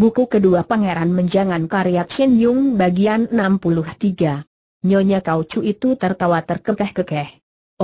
Buku kedua Pangeran Menjangan karya Chen Yung bagian 63. Nyonya Kau Chu itu tertawa terkekeh-kekeh.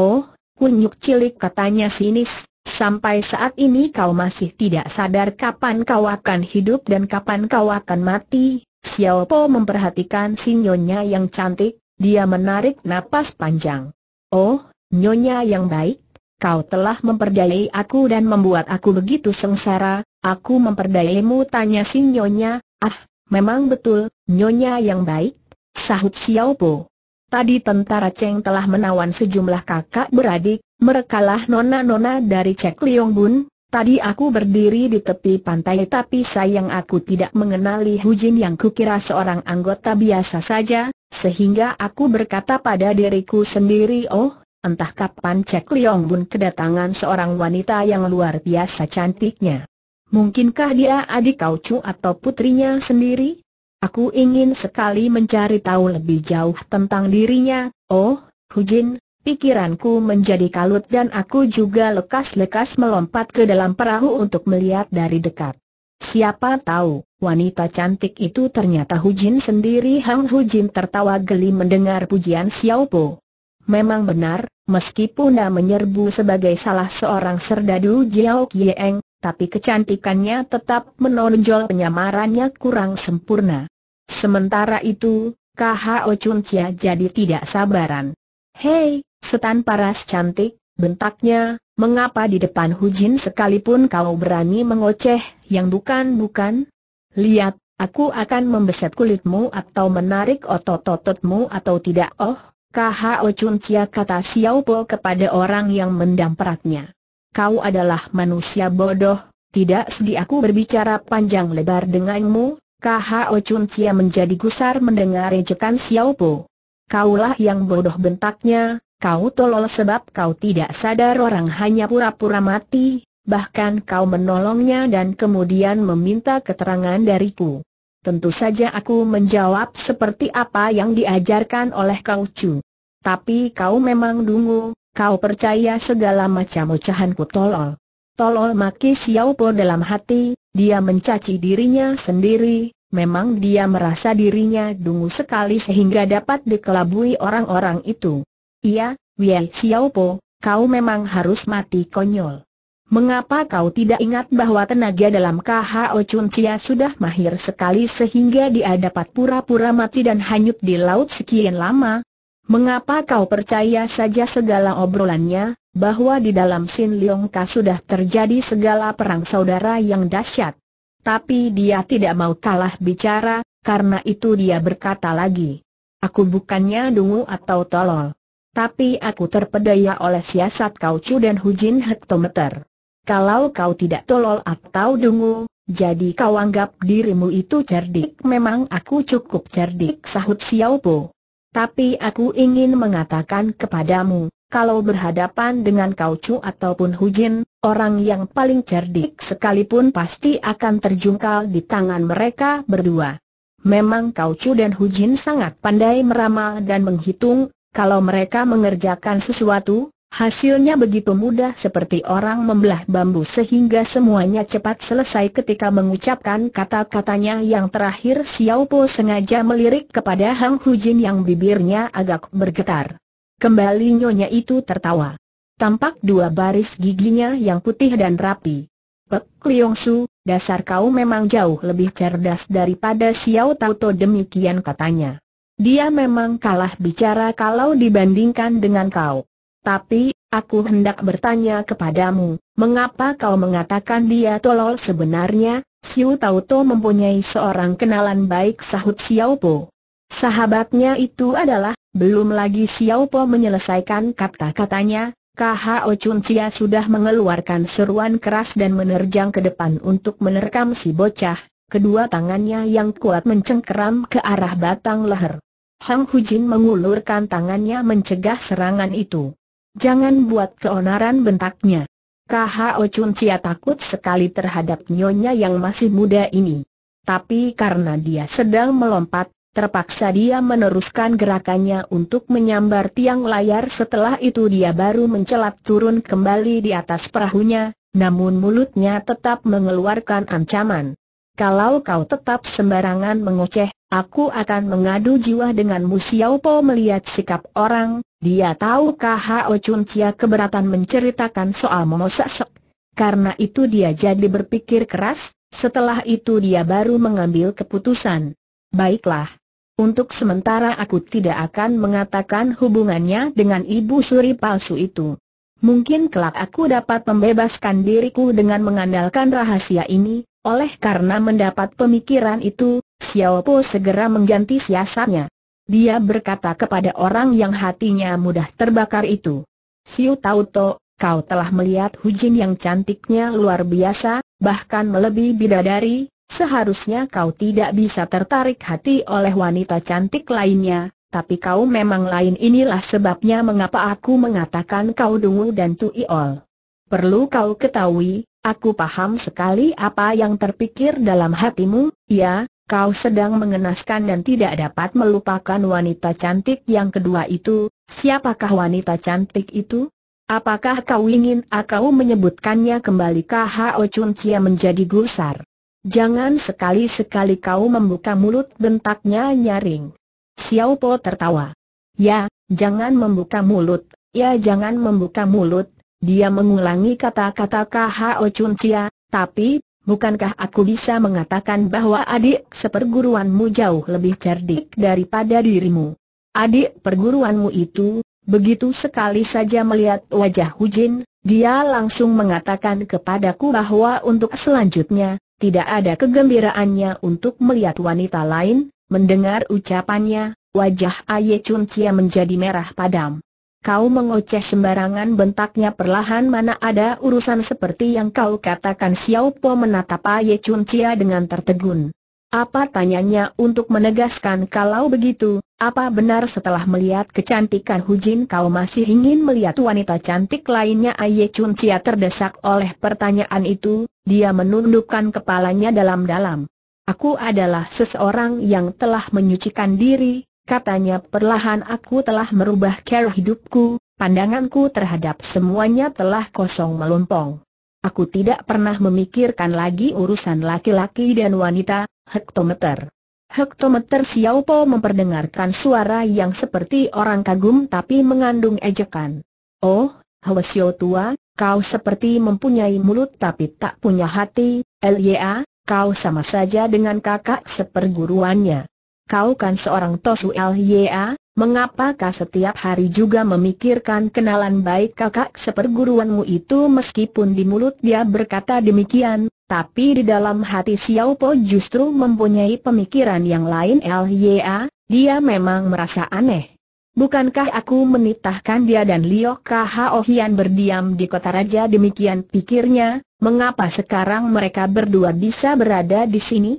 Oh, kunyuk cilik katanya sinis, sampai saat ini kau masih tidak sadar kapan kau akan hidup dan kapan kau akan mati. Xiao Po memperhatikan si Nyonya yang cantik, dia menarik napas panjang. Oh, Nyonya yang baik, kau telah memperdayai aku dan membuat aku begitu sengsara, Aku memperdayamu tanya si Nyonya, ah, memang betul, Nyonya yang baik, sahut Xiao Po. Tadi tentara Cheng telah menawan sejumlah kakak beradik, merekalah nona-nona dari Cek Liong Bun, Tadi aku berdiri di tepi pantai tapi sayang aku tidak mengenali Hu Jin yang kukira seorang anggota biasa saja, sehingga aku berkata pada diriku sendiri oh, entah kapan Cek Liong Bun kedatangan seorang wanita yang luar biasa cantiknya. Mungkinkah dia adik kau cu atau putrinya sendiri? Aku ingin sekali mencari tahu lebih jauh tentang dirinya, oh, Hujin, pikiranku menjadi kalut dan aku juga lekas-lekas melompat ke dalam perahu untuk melihat dari dekat. Siapa tahu, wanita cantik itu ternyata Hujin sendiri Hang Hujin tertawa geli mendengar pujian Xiao Po. Memang benar, meskipun dia menyerbu sebagai salah seorang serdadu Jiao Qieng, tapi kecantikannya tetap menonjol penyamarannya kurang sempurna. Sementara itu, KHO Chun Chia jadi tidak sabaran. Hei, setan paras cantik, bentaknya, mengapa di depan Hu Jin sekalipun kau berani mengoceh yang bukan-bukan? Lihat, aku akan membeset kulitmu atau menarik otot-ototmu atau tidak oh, KHO Chun Chia kata Xiao Po kepada orang yang mendamperatnya kau adalah manusia bodoh, tidak sedih aku berbicara panjang lebar denganmu, KHO Chun Sia menjadi gusar mendengar ejekan Xiao Po. Kaulah yang bodoh bentaknya, kau tolol sebab kau tidak sadar orang hanya pura-pura mati, bahkan kau menolongnya dan kemudian meminta keterangan dariku. Tentu saja aku menjawab seperti apa yang diajarkan oleh kau Chu. Tapi kau memang dungu, Kau percaya segala macam ucahanku tolol. Tolol maki Xiao Po dalam hati, dia mencaci dirinya sendiri, memang dia merasa dirinya dungu sekali sehingga dapat dikelabui orang-orang itu. Iya, Wei Xiao Po, kau memang harus mati konyol. Mengapa kau tidak ingat bahwa tenaga dalam KHO Chun Chia sudah mahir sekali sehingga dia dapat pura-pura mati dan hanyut di laut sekian lama? Mengapa kau percaya saja segala obrolannya, bahwa di dalam Sin Leong Ka sudah terjadi segala perang saudara yang dahsyat? Tapi dia tidak mau kalah bicara, karena itu dia berkata lagi. Aku bukannya dungu atau tolol. Tapi aku terpedaya oleh siasat kau cu dan hujin hektometer. Kalau kau tidak tolol atau dungu, jadi kau anggap dirimu itu cerdik Memang aku cukup cerdik sahut Xiao Po tapi aku ingin mengatakan kepadamu, kalau berhadapan dengan Kau Chu ataupun Hujin, orang yang paling cerdik sekalipun pasti akan terjungkal di tangan mereka berdua. Memang Kau Chu dan Hujin sangat pandai meramal dan menghitung, kalau mereka mengerjakan sesuatu, Hasilnya begitu mudah seperti orang membelah bambu sehingga semuanya cepat selesai ketika mengucapkan kata-katanya yang terakhir Xiao Po sengaja melirik kepada Hang Hujin yang bibirnya agak bergetar. Kembali nyonya itu tertawa. Tampak dua baris giginya yang putih dan rapi. Pek Liong Su, dasar kau memang jauh lebih cerdas daripada Xiao Tauto demikian katanya. Dia memang kalah bicara kalau dibandingkan dengan kau. Tapi, aku hendak bertanya kepadamu, mengapa kau mengatakan dia tolol sebenarnya? Siu Tau To mempunyai seorang kenalan baik sahut Xiao Po. Sahabatnya itu adalah, belum lagi Xiao Po menyelesaikan kata-katanya, KHO Chun Chia sudah mengeluarkan seruan keras dan menerjang ke depan untuk menerkam si bocah, kedua tangannya yang kuat mencengkeram ke arah batang leher. Hang Hujin mengulurkan tangannya mencegah serangan itu. Jangan buat keonaran bentaknya. KHO Chun Chia takut sekali terhadap nyonya yang masih muda ini. Tapi karena dia sedang melompat, terpaksa dia meneruskan gerakannya untuk menyambar tiang layar setelah itu dia baru mencelat turun kembali di atas perahunya, namun mulutnya tetap mengeluarkan ancaman. Kalau kau tetap sembarangan mengoceh, Aku akan mengadu jiwa dengan Xiao Po melihat sikap orang, dia tahu KHO Chun Chia keberatan menceritakan soal Momo sek Karena itu dia jadi berpikir keras, setelah itu dia baru mengambil keputusan. Baiklah. Untuk sementara aku tidak akan mengatakan hubungannya dengan ibu suri palsu itu. Mungkin kelak aku dapat membebaskan diriku dengan mengandalkan rahasia ini, oleh karena mendapat pemikiran itu, Xiao Po segera mengganti siasatnya. Dia berkata kepada orang yang hatinya mudah terbakar itu. Siu Tauto, kau telah melihat Hujin yang cantiknya luar biasa, bahkan melebihi bidadari, seharusnya kau tidak bisa tertarik hati oleh wanita cantik lainnya, tapi kau memang lain inilah sebabnya mengapa aku mengatakan kau dungu dan tuiol. Perlu kau ketahui, aku paham sekali apa yang terpikir dalam hatimu, ya, Kau sedang mengenaskan dan tidak dapat melupakan wanita cantik yang kedua itu, siapakah wanita cantik itu? Apakah kau ingin aku menyebutkannya kembali K.H.O. Chun Cia menjadi gusar? Jangan sekali-sekali kau membuka mulut bentaknya nyaring. Xiao Po tertawa. Ya, jangan membuka mulut, ya jangan membuka mulut, dia mengulangi kata-kata K.H.O. Chun Cia, tapi Bukankah aku bisa mengatakan bahwa adik seperguruanmu jauh lebih cerdik daripada dirimu? Adik perguruanmu itu, begitu sekali saja melihat wajah Hujin, dia langsung mengatakan kepadaku bahwa untuk selanjutnya, tidak ada kegembiraannya untuk melihat wanita lain, mendengar ucapannya, wajah Aye Chun Chia menjadi merah padam. Kau mengoceh sembarangan bentaknya perlahan mana ada urusan seperti yang kau katakan Xiao Po menatap Ye Chun Chia dengan tertegun. Apa tanyanya untuk menegaskan kalau begitu, apa benar setelah melihat kecantikan Hu Jin, kau masih ingin melihat wanita cantik lainnya Ye Chun Chia terdesak oleh pertanyaan itu, dia menundukkan kepalanya dalam-dalam. Aku adalah seseorang yang telah menyucikan diri, Katanya perlahan aku telah merubah cara hidupku, pandanganku terhadap semuanya telah kosong melompong. Aku tidak pernah memikirkan lagi urusan laki-laki dan wanita, hektometer. Hektometer Xiao Po memperdengarkan suara yang seperti orang kagum tapi mengandung ejekan. Oh, Hwasyo tua, kau seperti mempunyai mulut tapi tak punya hati, Lya, kau sama saja dengan kakak seperguruannya kau kan seorang Tosu Lya, mengapakah setiap hari juga memikirkan kenalan baik kakak seperguruanmu itu meskipun di mulut dia berkata demikian, tapi di dalam hati Xiao Po justru mempunyai pemikiran yang lain Lya, dia memang merasa aneh. Bukankah aku menitahkan dia dan Liu Khao berdiam di kota raja demikian pikirnya, mengapa sekarang mereka berdua bisa berada di sini?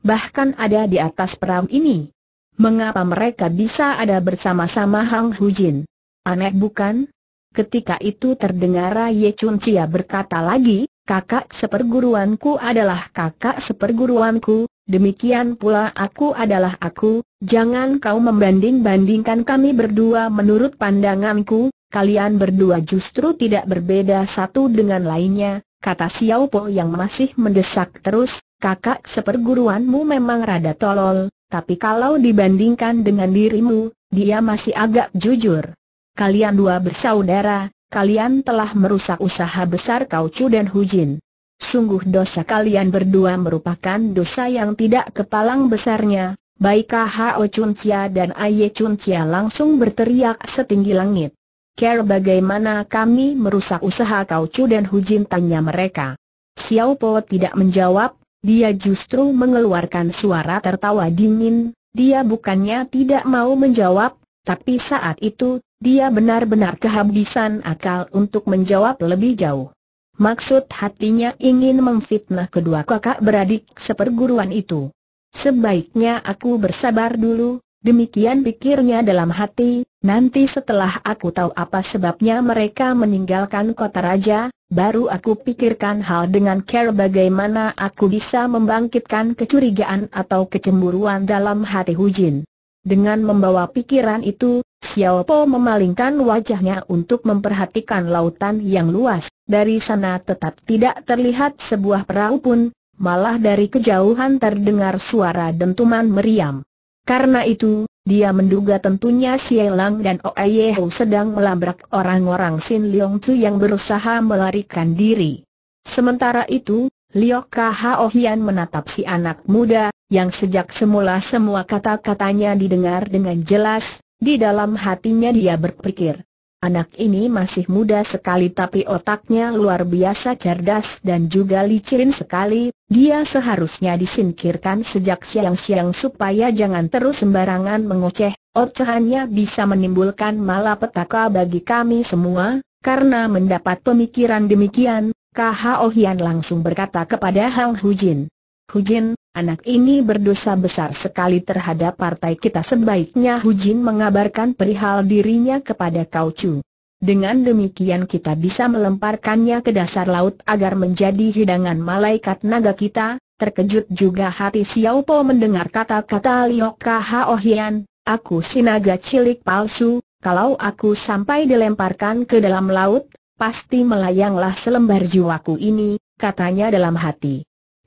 bahkan ada di atas perahu ini. Mengapa mereka bisa ada bersama-sama Hang Hujin? Aneh bukan? Ketika itu terdengar Ye Chun Chia berkata lagi, kakak seperguruanku adalah kakak seperguruanku, demikian pula aku adalah aku, jangan kau membanding-bandingkan kami berdua menurut pandanganku, kalian berdua justru tidak berbeda satu dengan lainnya, kata Xiao Po yang masih mendesak terus, kakak seperguruanmu memang rada tolol, tapi kalau dibandingkan dengan dirimu, dia masih agak jujur. Kalian dua bersaudara, kalian telah merusak usaha besar Kau Chu dan Hu Jin. Sungguh dosa kalian berdua merupakan dosa yang tidak kepalang besarnya, baikah Hao Chun Cia dan Aye Chun Cia langsung berteriak setinggi langit care bagaimana kami merusak usaha kau Chu dan Hujin tanya mereka. Xiao Po tidak menjawab, dia justru mengeluarkan suara tertawa dingin, dia bukannya tidak mau menjawab, tapi saat itu, dia benar-benar kehabisan akal untuk menjawab lebih jauh. Maksud hatinya ingin memfitnah kedua kakak beradik seperguruan itu. Sebaiknya aku bersabar dulu, Demikian pikirnya dalam hati, nanti setelah aku tahu apa sebabnya mereka meninggalkan kota raja, baru aku pikirkan hal dengan care bagaimana aku bisa membangkitkan kecurigaan atau kecemburuan dalam hati Hujin. Dengan membawa pikiran itu, Xiao Po memalingkan wajahnya untuk memperhatikan lautan yang luas, dari sana tetap tidak terlihat sebuah perahu pun, malah dari kejauhan terdengar suara dentuman meriam. Karena itu, dia menduga tentunya Xie Lang dan Oye sedang melabrak orang-orang Sin Leong Tu yang berusaha melarikan diri. Sementara itu, Liok Hao Hian menatap si anak muda, yang sejak semula semua kata-katanya didengar dengan jelas, di dalam hatinya dia berpikir, Anak ini masih muda sekali tapi otaknya luar biasa cerdas dan juga licin sekali, dia seharusnya disingkirkan sejak siang-siang supaya jangan terus sembarangan mengoceh, ocehannya bisa menimbulkan malapetaka bagi kami semua, karena mendapat pemikiran demikian, KHO Hian langsung berkata kepada Hang Hujin. Hujin, anak ini berdosa besar sekali terhadap partai kita sebaiknya Hu Jin mengabarkan perihal dirinya kepada Kau Chu. Dengan demikian kita bisa melemparkannya ke dasar laut agar menjadi hidangan malaikat naga kita, terkejut juga hati Xiao Po mendengar kata-kata Liok Hao Hian, aku si naga cilik palsu, kalau aku sampai dilemparkan ke dalam laut, pasti melayanglah selembar jiwaku ini, katanya dalam hati.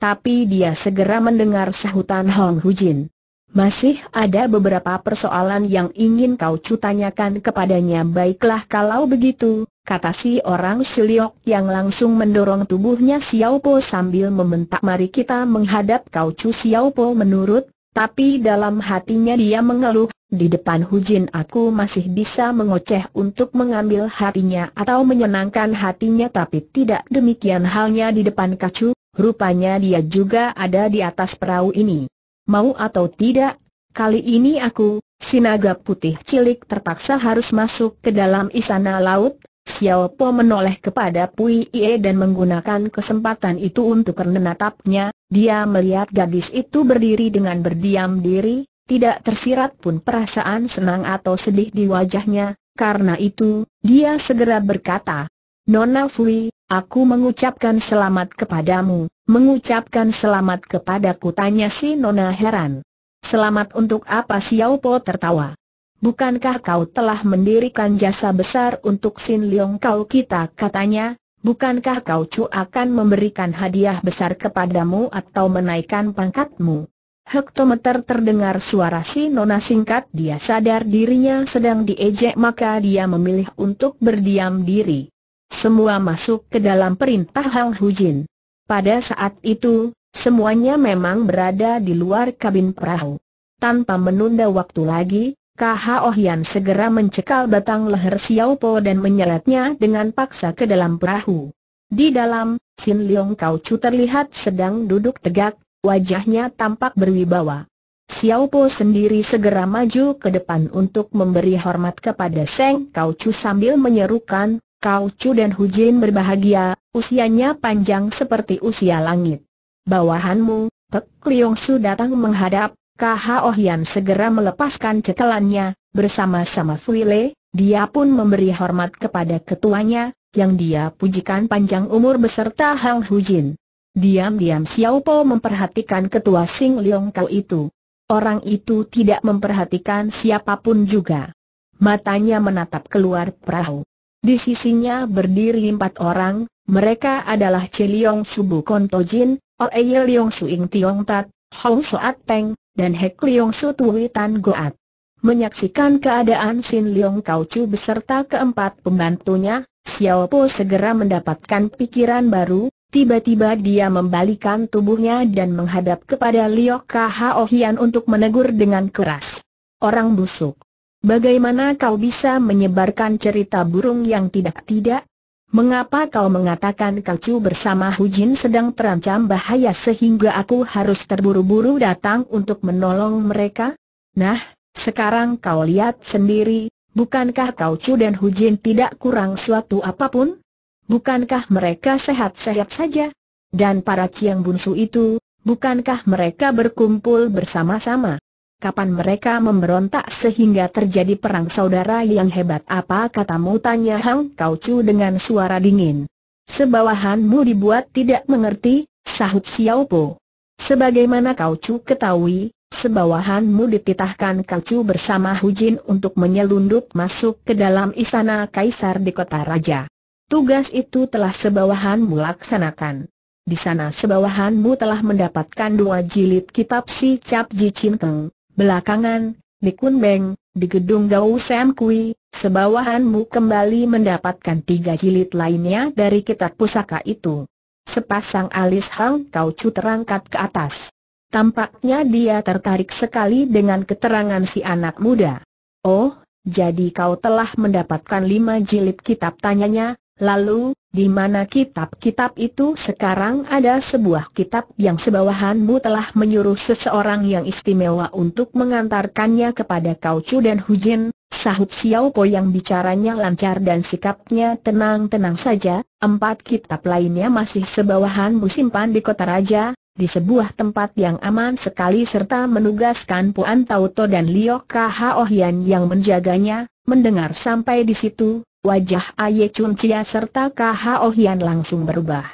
Tapi dia segera mendengar sahutan Hong Hujin. Masih ada beberapa persoalan yang ingin kau cutanyakan kepadanya Baiklah kalau begitu, kata si orang Siliok yang langsung mendorong tubuhnya Xiao Po sambil membentak Mari kita menghadap kau cu Xiao Po menurut, tapi dalam hatinya dia mengeluh Di depan Hujin aku masih bisa mengoceh untuk mengambil hatinya atau menyenangkan hatinya Tapi tidak demikian halnya di depan Kacu Rupanya dia juga ada di atas perahu ini. Mau atau tidak, kali ini aku, si naga putih cilik terpaksa harus masuk ke dalam istana laut. Xiao Po menoleh kepada Pui Ie dan menggunakan kesempatan itu untuk menatapnya. Dia melihat gadis itu berdiri dengan berdiam diri, tidak tersirat pun perasaan senang atau sedih di wajahnya. Karena itu, dia segera berkata, Nona Fui, aku mengucapkan selamat kepadamu, mengucapkan selamat kepadaku tanya si Nona heran. Selamat untuk apa Xiao Po tertawa. Bukankah kau telah mendirikan jasa besar untuk Sin Leong kau kita katanya, bukankah kau cu akan memberikan hadiah besar kepadamu atau menaikkan pangkatmu? Hektometer terdengar suara si Nona singkat dia sadar dirinya sedang diejek maka dia memilih untuk berdiam diri. Semua masuk ke dalam perintah Hang Hujin. Pada saat itu, semuanya memang berada di luar kabin perahu. Tanpa menunda waktu lagi, K.H. Hian segera mencekal batang leher Xiao Po dan menyeretnya dengan paksa ke dalam perahu. Di dalam, Xin Liang Kau Chu terlihat sedang duduk tegak, wajahnya tampak berwibawa. Xiao Po sendiri segera maju ke depan untuk memberi hormat kepada Seng Kau Chu sambil menyerukan, Kau Chu dan Hu Jin berbahagia, usianya panjang seperti usia langit. Bawahanmu, Pek Liong Su datang menghadap, Kho Hian segera melepaskan cekelannya, bersama-sama Fui Le, dia pun memberi hormat kepada ketuanya, yang dia pujikan panjang umur beserta Hang Hu Jin. Diam-diam Xiao Po memperhatikan ketua Sing Leong Kau itu. Orang itu tidak memperhatikan siapapun juga. Matanya menatap keluar perahu. Di sisinya berdiri empat orang, mereka adalah Chiliong Subu Kontojin, Oe Liong Suing Tiong Tat, Hong Soat Peng, dan Hek Liong Su Tui Tan Goat. Menyaksikan keadaan Sin Liong Kau Chu beserta keempat pembantunya, Xiao Po segera mendapatkan pikiran baru, tiba-tiba dia membalikan tubuhnya dan menghadap kepada Liok Kao oh Hian untuk menegur dengan keras. Orang busuk. Bagaimana kau bisa menyebarkan cerita burung yang tidak-tidak? Mengapa kau mengatakan kacu bersama Hujin sedang terancam bahaya sehingga aku harus terburu-buru datang untuk menolong mereka? Nah, sekarang kau lihat sendiri, bukankah kacu dan Hujin tidak kurang suatu apapun? Bukankah mereka sehat-sehat saja? Dan para Ciang Bunsu itu, bukankah mereka berkumpul bersama-sama? kapan mereka memberontak sehingga terjadi perang saudara yang hebat apa katamu tanya Hang Kau Chu dengan suara dingin. Sebawahanmu dibuat tidak mengerti, sahut Xiao Po. Sebagaimana Kau Chu ketahui, sebawahanmu dititahkan Kau Chu bersama Hu Jin untuk menyelundup masuk ke dalam istana kaisar di kota raja. Tugas itu telah sebawahanmu laksanakan. Di sana sebawahanmu telah mendapatkan dua jilid kitab si Cap Ji Chin Keng, Belakangan, di Kun Beng, di gedung Gau Sam Kui, sebawahanmu kembali mendapatkan tiga jilid lainnya dari kitab pusaka itu. Sepasang alis Hang Kau Chu terangkat ke atas. Tampaknya dia tertarik sekali dengan keterangan si anak muda. Oh, jadi kau telah mendapatkan lima jilid kitab tanyanya, Lalu, di mana kitab-kitab itu sekarang ada sebuah kitab yang sebawahanmu telah menyuruh seseorang yang istimewa untuk mengantarkannya kepada Kaucu dan Hu Jin. sahut Xiao Po yang bicaranya lancar dan sikapnya tenang-tenang saja, empat kitab lainnya masih sebawahanmu simpan di kota raja, di sebuah tempat yang aman sekali serta menugaskan Puan Tauto dan Liok Khaohian yang menjaganya, mendengar sampai di situ, Wajah Aye Chun Chia serta Kahao oh Hian langsung berubah.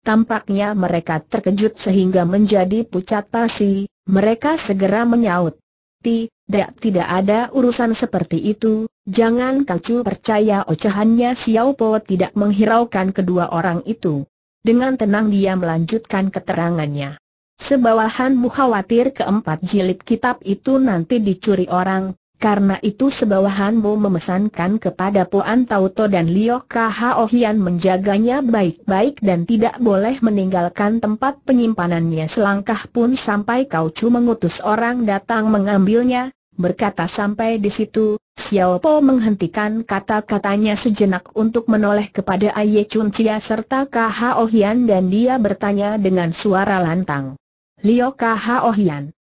Tampaknya mereka terkejut sehingga menjadi pucat pasi, mereka segera menyaut. Tidak, tidak ada urusan seperti itu, jangan kacu percaya ocehannya Xiao Po tidak menghiraukan kedua orang itu. Dengan tenang dia melanjutkan keterangannya. Sebawahanmu khawatir keempat jilid kitab itu nanti dicuri orang, karena itu sebawahanmu memesankan kepada Puan Tauto dan Lio Khao menjaganya baik-baik dan tidak boleh meninggalkan tempat penyimpanannya selangkah pun sampai kau cu mengutus orang datang mengambilnya, berkata sampai di situ, Xiao Po menghentikan kata-katanya sejenak untuk menoleh kepada Aye Chun Chia serta Khao Hian dan dia bertanya dengan suara lantang. Lio Khao Hian,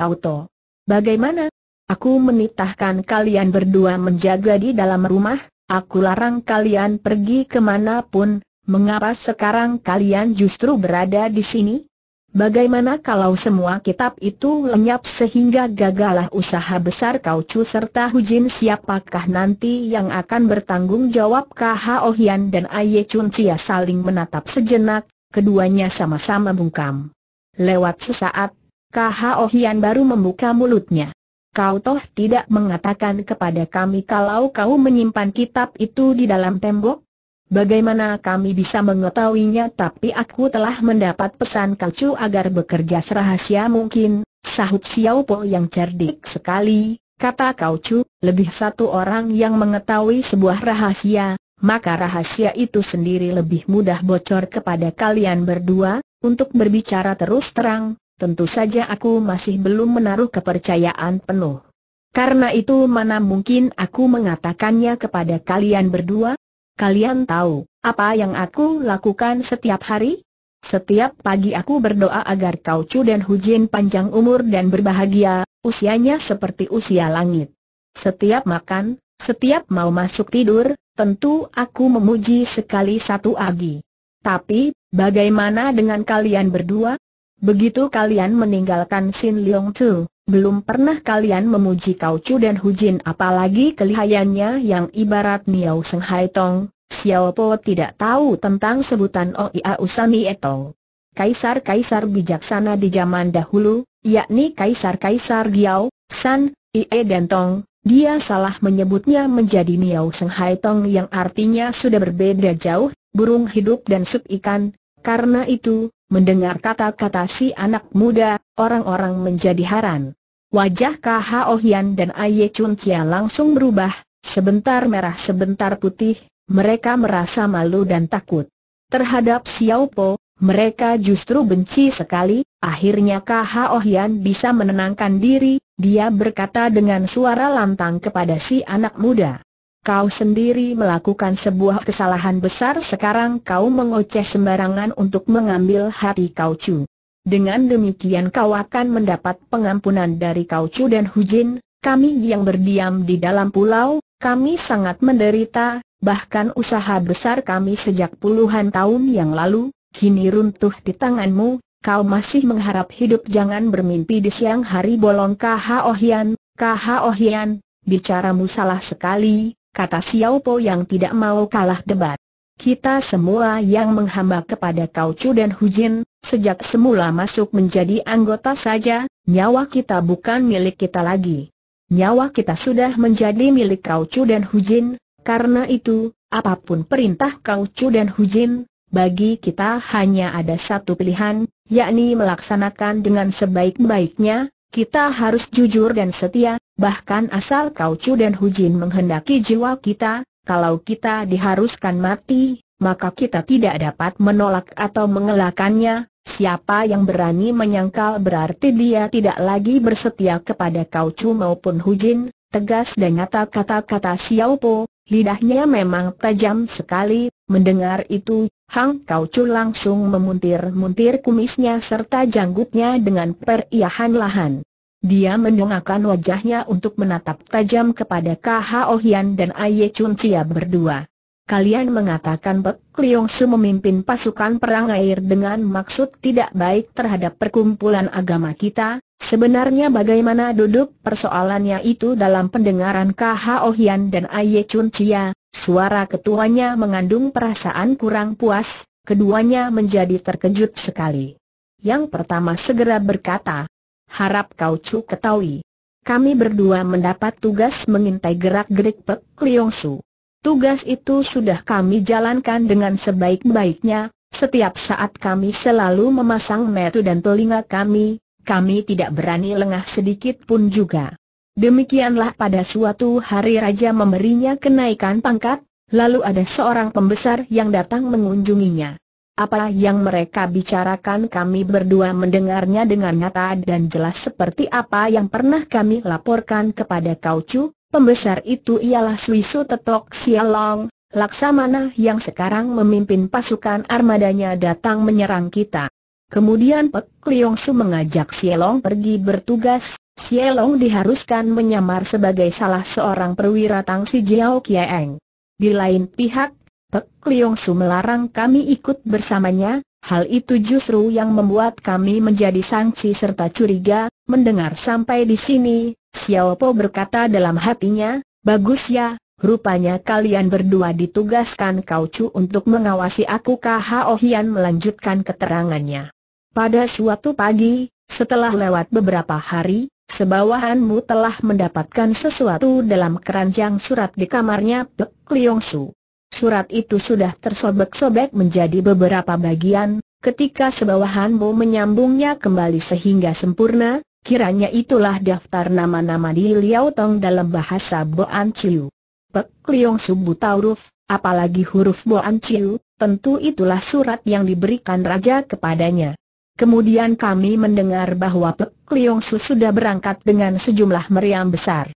Tauto, bagaimana? Aku menitahkan kalian berdua menjaga di dalam rumah, aku larang kalian pergi kemanapun, mengapa sekarang kalian justru berada di sini? Bagaimana kalau semua kitab itu lenyap sehingga gagalah usaha besar kau cu serta Hujin siapakah nanti yang akan bertanggung jawab KHO Hian oh dan Aye Chun Cia saling menatap sejenak, keduanya sama-sama bungkam. Lewat sesaat, KHO Hian oh baru membuka mulutnya. Kau toh tidak mengatakan kepada kami kalau kau menyimpan kitab itu di dalam tembok? Bagaimana kami bisa mengetahuinya tapi aku telah mendapat pesan kacu agar bekerja serahasia mungkin, sahut Xiao Po yang cerdik sekali, kata Kau Chu, lebih satu orang yang mengetahui sebuah rahasia, maka rahasia itu sendiri lebih mudah bocor kepada kalian berdua, untuk berbicara terus terang, tentu saja aku masih belum menaruh kepercayaan penuh. Karena itu mana mungkin aku mengatakannya kepada kalian berdua? Kalian tahu, apa yang aku lakukan setiap hari? Setiap pagi aku berdoa agar Kau Chu dan Hujin panjang umur dan berbahagia, usianya seperti usia langit. Setiap makan, setiap mau masuk tidur, tentu aku memuji sekali satu agi. Tapi, bagaimana dengan kalian berdua? Begitu kalian meninggalkan Sin Leong Tu, belum pernah kalian memuji Kau Chu dan Hu Jin, apalagi kelihayannya yang ibarat Niao Seng Hai Tong, Xiao Po tidak tahu tentang sebutan O Oia Usani Eto. Kaisar-kaisar bijaksana di zaman dahulu, yakni Kaisar-kaisar Giao, San, Ie dan Tong, dia salah menyebutnya menjadi Niao Seng Hai Tong yang artinya sudah berbeda jauh, burung hidup dan sup ikan, karena itu, Mendengar kata-kata si anak muda, orang-orang menjadi heran. Wajah Kha Ohyan dan Aye Chun Chia langsung berubah, sebentar merah sebentar putih, mereka merasa malu dan takut. Terhadap Xiao Po, mereka justru benci sekali, akhirnya Kha Ohyan bisa menenangkan diri, dia berkata dengan suara lantang kepada si anak muda. Kau sendiri melakukan sebuah kesalahan besar sekarang kau mengoceh sembarangan untuk mengambil hati Kau Chu. Dengan demikian kau akan mendapat pengampunan dari Kau Chu dan Hujin, kami yang berdiam di dalam pulau, kami sangat menderita, bahkan usaha besar kami sejak puluhan tahun yang lalu, kini runtuh di tanganmu, kau masih mengharap hidup jangan bermimpi di siang hari bolong Kaha Ohian, Kaha Ohian, bicaramu salah sekali, kata Xiao Po yang tidak mau kalah debat. Kita semua yang menghamba kepada Kau Chu dan Jin, sejak semula masuk menjadi anggota saja, nyawa kita bukan milik kita lagi. Nyawa kita sudah menjadi milik Kau Chu dan Jin. karena itu, apapun perintah Kau Chu dan Jin, bagi kita hanya ada satu pilihan, yakni melaksanakan dengan sebaik-baiknya, kita harus jujur dan setia, Bahkan asal kau Chu dan Jin menghendaki jiwa kita, kalau kita diharuskan mati, maka kita tidak dapat menolak atau mengelakannya. Siapa yang berani menyangkal berarti dia tidak lagi bersetia kepada kau Chu maupun Jin. tegas dan nyata kata-kata Xiao Po, lidahnya memang tajam sekali, mendengar itu, Hang Kau Chu langsung memuntir-muntir kumisnya serta janggutnya dengan periahan lahan. Dia mendongakkan wajahnya untuk menatap tajam kepada K.H. Ohian dan Aye Chun Chia berdua. Kalian mengatakan Bek Liong Su memimpin pasukan perang air dengan maksud tidak baik terhadap perkumpulan agama kita, sebenarnya bagaimana duduk persoalannya itu dalam pendengaran K.H. Ohian dan Aye Chun Chia, suara ketuanya mengandung perasaan kurang puas, keduanya menjadi terkejut sekali. Yang pertama segera berkata, harap kau cu ketahui. Kami berdua mendapat tugas mengintai gerak-gerik Pek Liong Su. Tugas itu sudah kami jalankan dengan sebaik-baiknya, setiap saat kami selalu memasang metu dan telinga kami, kami tidak berani lengah sedikit pun juga. Demikianlah pada suatu hari Raja memberinya kenaikan pangkat, lalu ada seorang pembesar yang datang mengunjunginya. Apa yang mereka bicarakan kami berdua mendengarnya dengan nyata dan jelas seperti apa yang pernah kami laporkan kepada Kau Chu, pembesar itu ialah Suisu Tetok Sialong, Laksamana yang sekarang memimpin pasukan armadanya datang menyerang kita. Kemudian Pek Liong Su mengajak Sielong pergi bertugas, Sielong diharuskan menyamar sebagai salah seorang perwira Tang Si Jiao Kieng. Di lain pihak, Pek Liong Su melarang kami ikut bersamanya, hal itu justru yang membuat kami menjadi sanksi serta curiga, mendengar sampai di sini, Xiao Po berkata dalam hatinya, bagus ya, Rupanya kalian berdua ditugaskan kauju untuk mengawasi aku Kh Hian melanjutkan keterangannya. Pada suatu pagi, setelah lewat beberapa hari, sebawahanmu telah mendapatkan sesuatu dalam keranjang surat di kamarnya Pek Liong Su. Surat itu sudah tersobek-sobek menjadi beberapa bagian, ketika sebawahan menyambungnya kembali sehingga sempurna, kiranya itulah daftar nama-nama di Liao Tong dalam bahasa Boan Chiu. Pek Liong Subu Tauruf, apalagi huruf Boan Chiu, tentu itulah surat yang diberikan Raja kepadanya. Kemudian kami mendengar bahwa Pek Liong Su sudah berangkat dengan sejumlah meriam besar.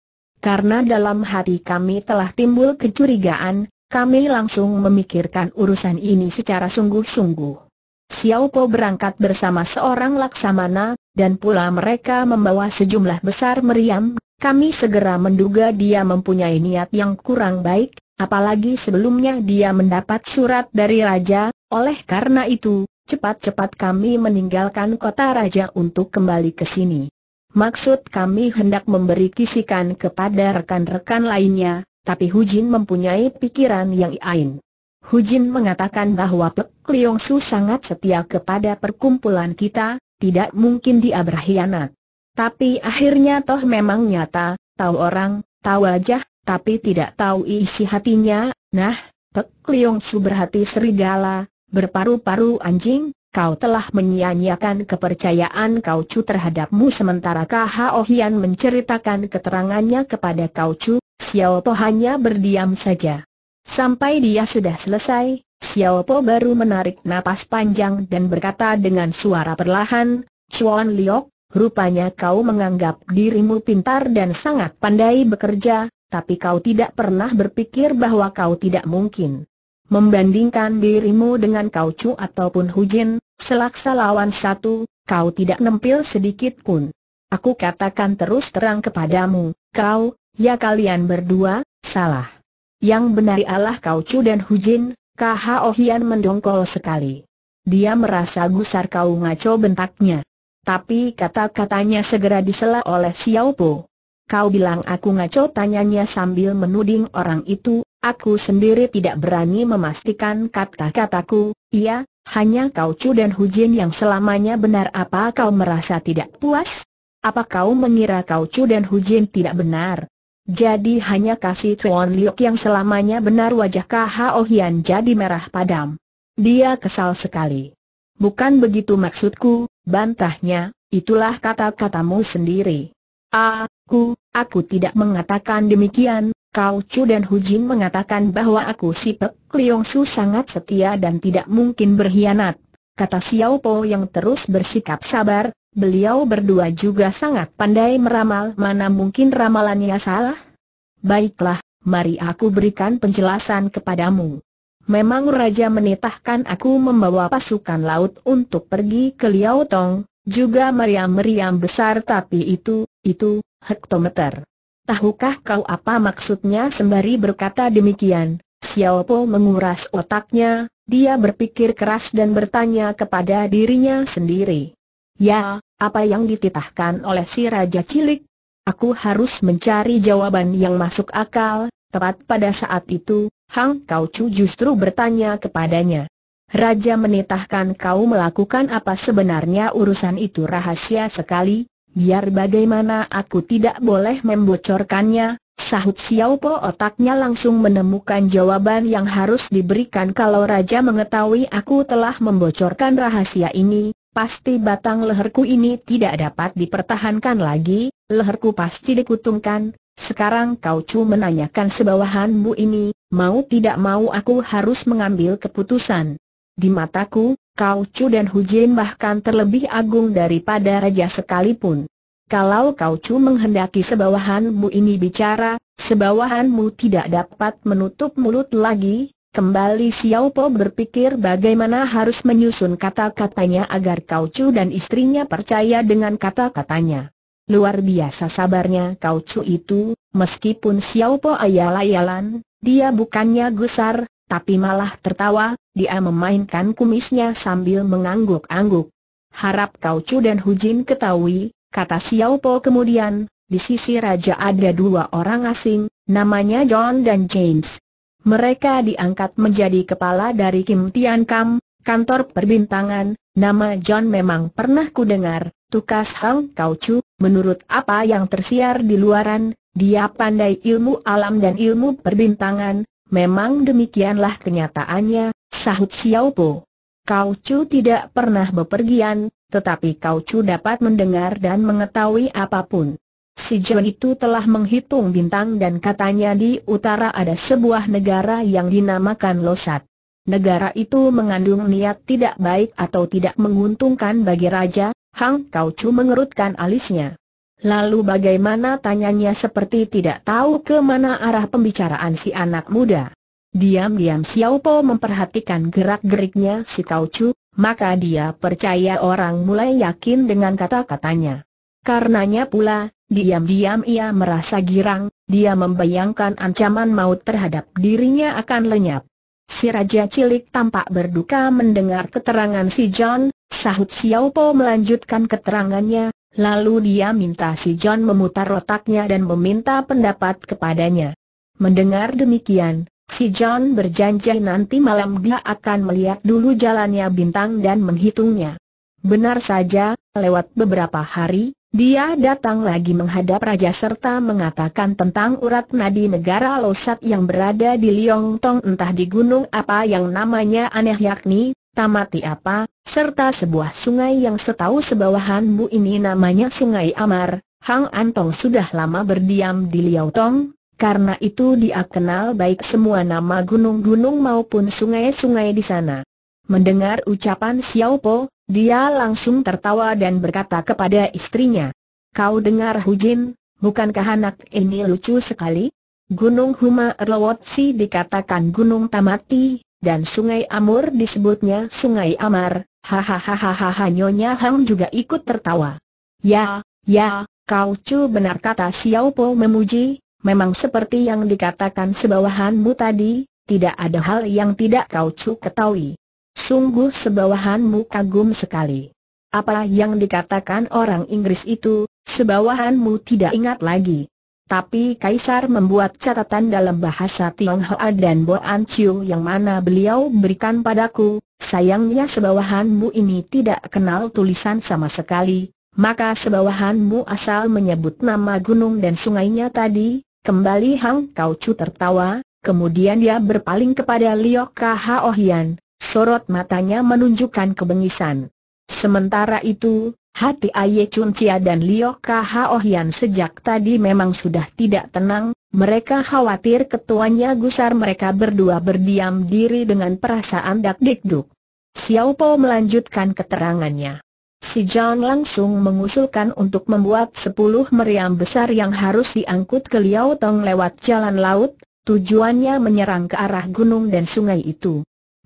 Karena dalam hati kami telah timbul kecurigaan, kami langsung memikirkan urusan ini secara sungguh-sungguh. Xiao Po berangkat bersama seorang laksamana, dan pula mereka membawa sejumlah besar meriam, kami segera menduga dia mempunyai niat yang kurang baik, apalagi sebelumnya dia mendapat surat dari Raja, oleh karena itu, cepat-cepat kami meninggalkan kota Raja untuk kembali ke sini. Maksud kami hendak memberi kisikan kepada rekan-rekan lainnya, tapi Hu Jin mempunyai pikiran yang lain. Hu Jin mengatakan bahwa Pek Liong Su sangat setia kepada perkumpulan kita, tidak mungkin dia berkhianat. Tapi akhirnya toh memang nyata, tahu orang, tahu wajah, tapi tidak tahu isi hatinya. Nah, Pek Liong Su berhati serigala, berparu-paru anjing, kau telah menyia-nyiakan kepercayaan kau Chu terhadapmu sementara Kha Hian oh menceritakan keterangannya kepada kau Chu, Xiao Po hanya berdiam saja. Sampai dia sudah selesai, Xiao Po baru menarik napas panjang dan berkata dengan suara perlahan, Chuan Liok, rupanya kau menganggap dirimu pintar dan sangat pandai bekerja, tapi kau tidak pernah berpikir bahwa kau tidak mungkin. Membandingkan dirimu dengan Kau Chu ataupun Hujin, selaksa lawan satu, kau tidak nempil sedikit pun. Aku katakan terus terang kepadamu, kau, Ya kalian berdua, salah. Yang benar ialah Kau Chu dan Hu Jin, Kho Hian mendongkol sekali. Dia merasa gusar kau ngaco bentaknya. Tapi kata-katanya segera disela oleh Xiao Po. Kau bilang aku ngaco tanyanya sambil menuding orang itu, aku sendiri tidak berani memastikan kata-kataku, iya, hanya kau Chu dan Hu Jin yang selamanya benar apa kau merasa tidak puas? Apa kau mengira kau Chu dan Hu Jin tidak benar? Jadi hanya kasih Tuan Liok yang selamanya benar wajah K.H.O. Oh Hian jadi merah padam. Dia kesal sekali. Bukan begitu maksudku, bantahnya, itulah kata-katamu sendiri. Aku, aku tidak mengatakan demikian, Kau Chu dan Hu Jin mengatakan bahwa aku si Pek Liong Su sangat setia dan tidak mungkin berkhianat. Kata Xiao Po yang terus bersikap sabar, Beliau berdua juga sangat pandai meramal mana mungkin ramalannya salah? Baiklah, mari aku berikan penjelasan kepadamu. Memang Raja menitahkan aku membawa pasukan laut untuk pergi ke Liao Tong, juga meriam-meriam besar tapi itu, itu, hektometer. Tahukah kau apa maksudnya sembari berkata demikian? Xiao Po menguras otaknya, dia berpikir keras dan bertanya kepada dirinya sendiri. Ya, apa yang dititahkan oleh si Raja Cilik? Aku harus mencari jawaban yang masuk akal, tepat pada saat itu, Hang Kau Chu justru bertanya kepadanya. Raja menitahkan kau melakukan apa sebenarnya urusan itu rahasia sekali, biar bagaimana aku tidak boleh membocorkannya, sahut Xiao Po otaknya langsung menemukan jawaban yang harus diberikan kalau Raja mengetahui aku telah membocorkan rahasia ini, Pasti batang leherku ini tidak dapat dipertahankan lagi, leherku pasti dikutungkan. sekarang kau cuma menanyakan sebawahanmu ini, mau tidak mau aku harus mengambil keputusan. Di mataku, kau cu dan Hujin bahkan terlebih agung daripada raja sekalipun. Kalau kau cu menghendaki sebawahanmu ini bicara, sebawahanmu tidak dapat menutup mulut lagi, Kembali Xiao Po berpikir bagaimana harus menyusun kata-katanya agar Kau Chu dan istrinya percaya dengan kata-katanya. Luar biasa sabarnya Kau Chu itu, meskipun Xiao Po ayal-ayalan, dia bukannya gusar, tapi malah tertawa, dia memainkan kumisnya sambil mengangguk-angguk. Harap Kau Chu dan Hu Jin ketahui, kata Xiao Po kemudian, di sisi raja ada dua orang asing, namanya John dan James. Mereka diangkat menjadi kepala dari Kim Tian Kam, kantor perbintangan, nama John memang pernah ku dengar, tukas Hang Kau Chu, menurut apa yang tersiar di luaran, dia pandai ilmu alam dan ilmu perbintangan, memang demikianlah kenyataannya, sahut Xiao Po. Kau Chu tidak pernah bepergian, tetapi Kau Chu dapat mendengar dan mengetahui apapun. Si John itu telah menghitung bintang dan katanya di utara ada sebuah negara yang dinamakan Losat. Negara itu mengandung niat tidak baik atau tidak menguntungkan bagi raja, Hang Kau Chu mengerutkan alisnya. Lalu bagaimana tanyanya seperti tidak tahu ke mana arah pembicaraan si anak muda. Diam-diam Xiao Po memperhatikan gerak-geriknya si Kau Chu, maka dia percaya orang mulai yakin dengan kata-katanya. Karenanya pula, Diam-diam ia merasa girang, dia membayangkan ancaman maut terhadap dirinya akan lenyap. Si Raja Cilik tampak berduka mendengar keterangan si John, sahut Xiao Po melanjutkan keterangannya, lalu dia minta si John memutar otaknya dan meminta pendapat kepadanya. Mendengar demikian, Si John berjanji nanti malam dia akan melihat dulu jalannya bintang dan menghitungnya. Benar saja, lewat beberapa hari, dia datang lagi menghadap raja serta mengatakan tentang urat nadi negara Losat yang berada di Liong Tong entah di gunung apa yang namanya aneh yakni Tamati apa, serta sebuah sungai yang setahu sebawahanmu ini namanya Sungai Amar. Hang Antong sudah lama berdiam di Liong Tong, karena itu dia kenal baik semua nama gunung-gunung maupun sungai-sungai di sana. Mendengar ucapan Xiao Po, dia langsung tertawa dan berkata kepada istrinya, Kau dengar Hujin, bukankah anak ini lucu sekali? Gunung Huma Erlowotsi dikatakan Gunung Tamati, dan Sungai Amur disebutnya Sungai Amar, hahaha Nyonya Hang juga ikut tertawa. Ya, ya, kau cu benar kata Xiao Po memuji, memang seperti yang dikatakan sebawahanmu tadi, tidak ada hal yang tidak kau cu ketahui. Sungguh sebawahanmu kagum sekali. Apa yang dikatakan orang Inggris itu, sebawahanmu tidak ingat lagi. Tapi Kaisar membuat catatan dalam bahasa Tionghoa dan Boan Chiu yang mana beliau berikan padaku, sayangnya sebawahanmu ini tidak kenal tulisan sama sekali, maka sebawahanmu asal menyebut nama gunung dan sungainya tadi, kembali Hang Kau Chu tertawa, kemudian dia berpaling kepada Liok Oh Ohian, sorot matanya menunjukkan kebengisan. Sementara itu, hati Aye Chun Chia dan Liu Kao Hian sejak tadi memang sudah tidak tenang, mereka khawatir ketuanya gusar mereka berdua berdiam diri dengan perasaan dak-dikduk. Xiao Po melanjutkan keterangannya. Si John langsung mengusulkan untuk membuat sepuluh meriam besar yang harus diangkut ke Liao Tong lewat jalan laut, tujuannya menyerang ke arah gunung dan sungai itu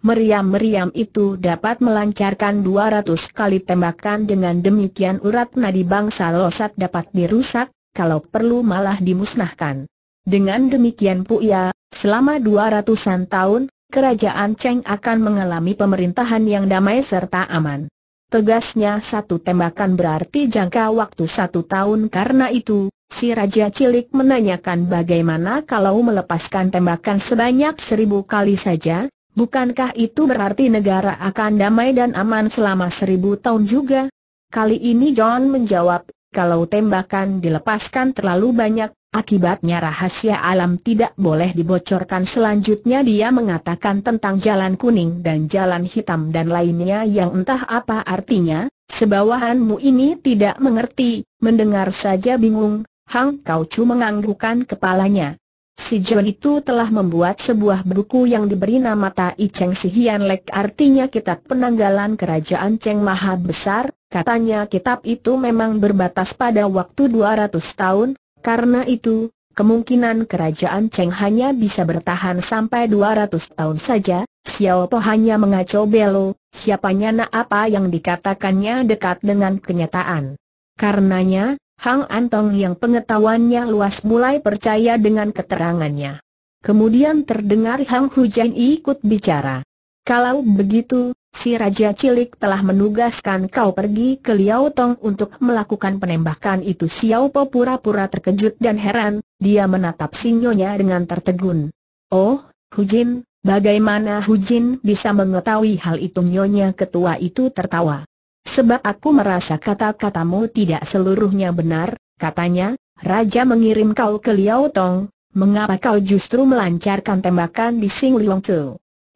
meriam-meriam itu dapat melancarkan 200 kali tembakan dengan demikian urat nadi bangsa losat dapat dirusak, kalau perlu malah dimusnahkan. Dengan demikian Puya, selama 200-an tahun, kerajaan Cheng akan mengalami pemerintahan yang damai serta aman. Tegasnya satu tembakan berarti jangka waktu satu tahun karena itu, si Raja Cilik menanyakan bagaimana kalau melepaskan tembakan sebanyak seribu kali saja, Bukankah itu berarti negara akan damai dan aman selama seribu tahun juga? Kali ini John menjawab, kalau tembakan dilepaskan terlalu banyak, akibatnya rahasia alam tidak boleh dibocorkan. Selanjutnya dia mengatakan tentang jalan kuning dan jalan hitam dan lainnya yang entah apa artinya, sebawahanmu ini tidak mengerti, mendengar saja bingung, Hang Kau Chu menganggukkan kepalanya. Si John itu telah membuat sebuah buku yang diberi nama Tai Cheng Sihian Lek artinya kitab penanggalan kerajaan Cheng Maha Besar, katanya kitab itu memang berbatas pada waktu 200 tahun, karena itu, kemungkinan kerajaan Cheng hanya bisa bertahan sampai 200 tahun saja, Xiao Po hanya mengacau belo, siapanya nak apa yang dikatakannya dekat dengan kenyataan. Karenanya, Hang Antong yang pengetahuannya luas mulai percaya dengan keterangannya. Kemudian terdengar Hang Hujan ikut bicara. Kalau begitu, si Raja Cilik telah menugaskan kau pergi ke Liao Tong untuk melakukan penembakan itu Xiao Po pura-pura terkejut dan heran, dia menatap sinyonya dengan tertegun. Oh, Hujin, bagaimana Hujin bisa mengetahui hal itu nyonya ketua itu tertawa. Sebab aku merasa kata-katamu tidak seluruhnya benar, katanya, Raja mengirim kau ke Liao Tong, mengapa kau justru melancarkan tembakan di Sing Liong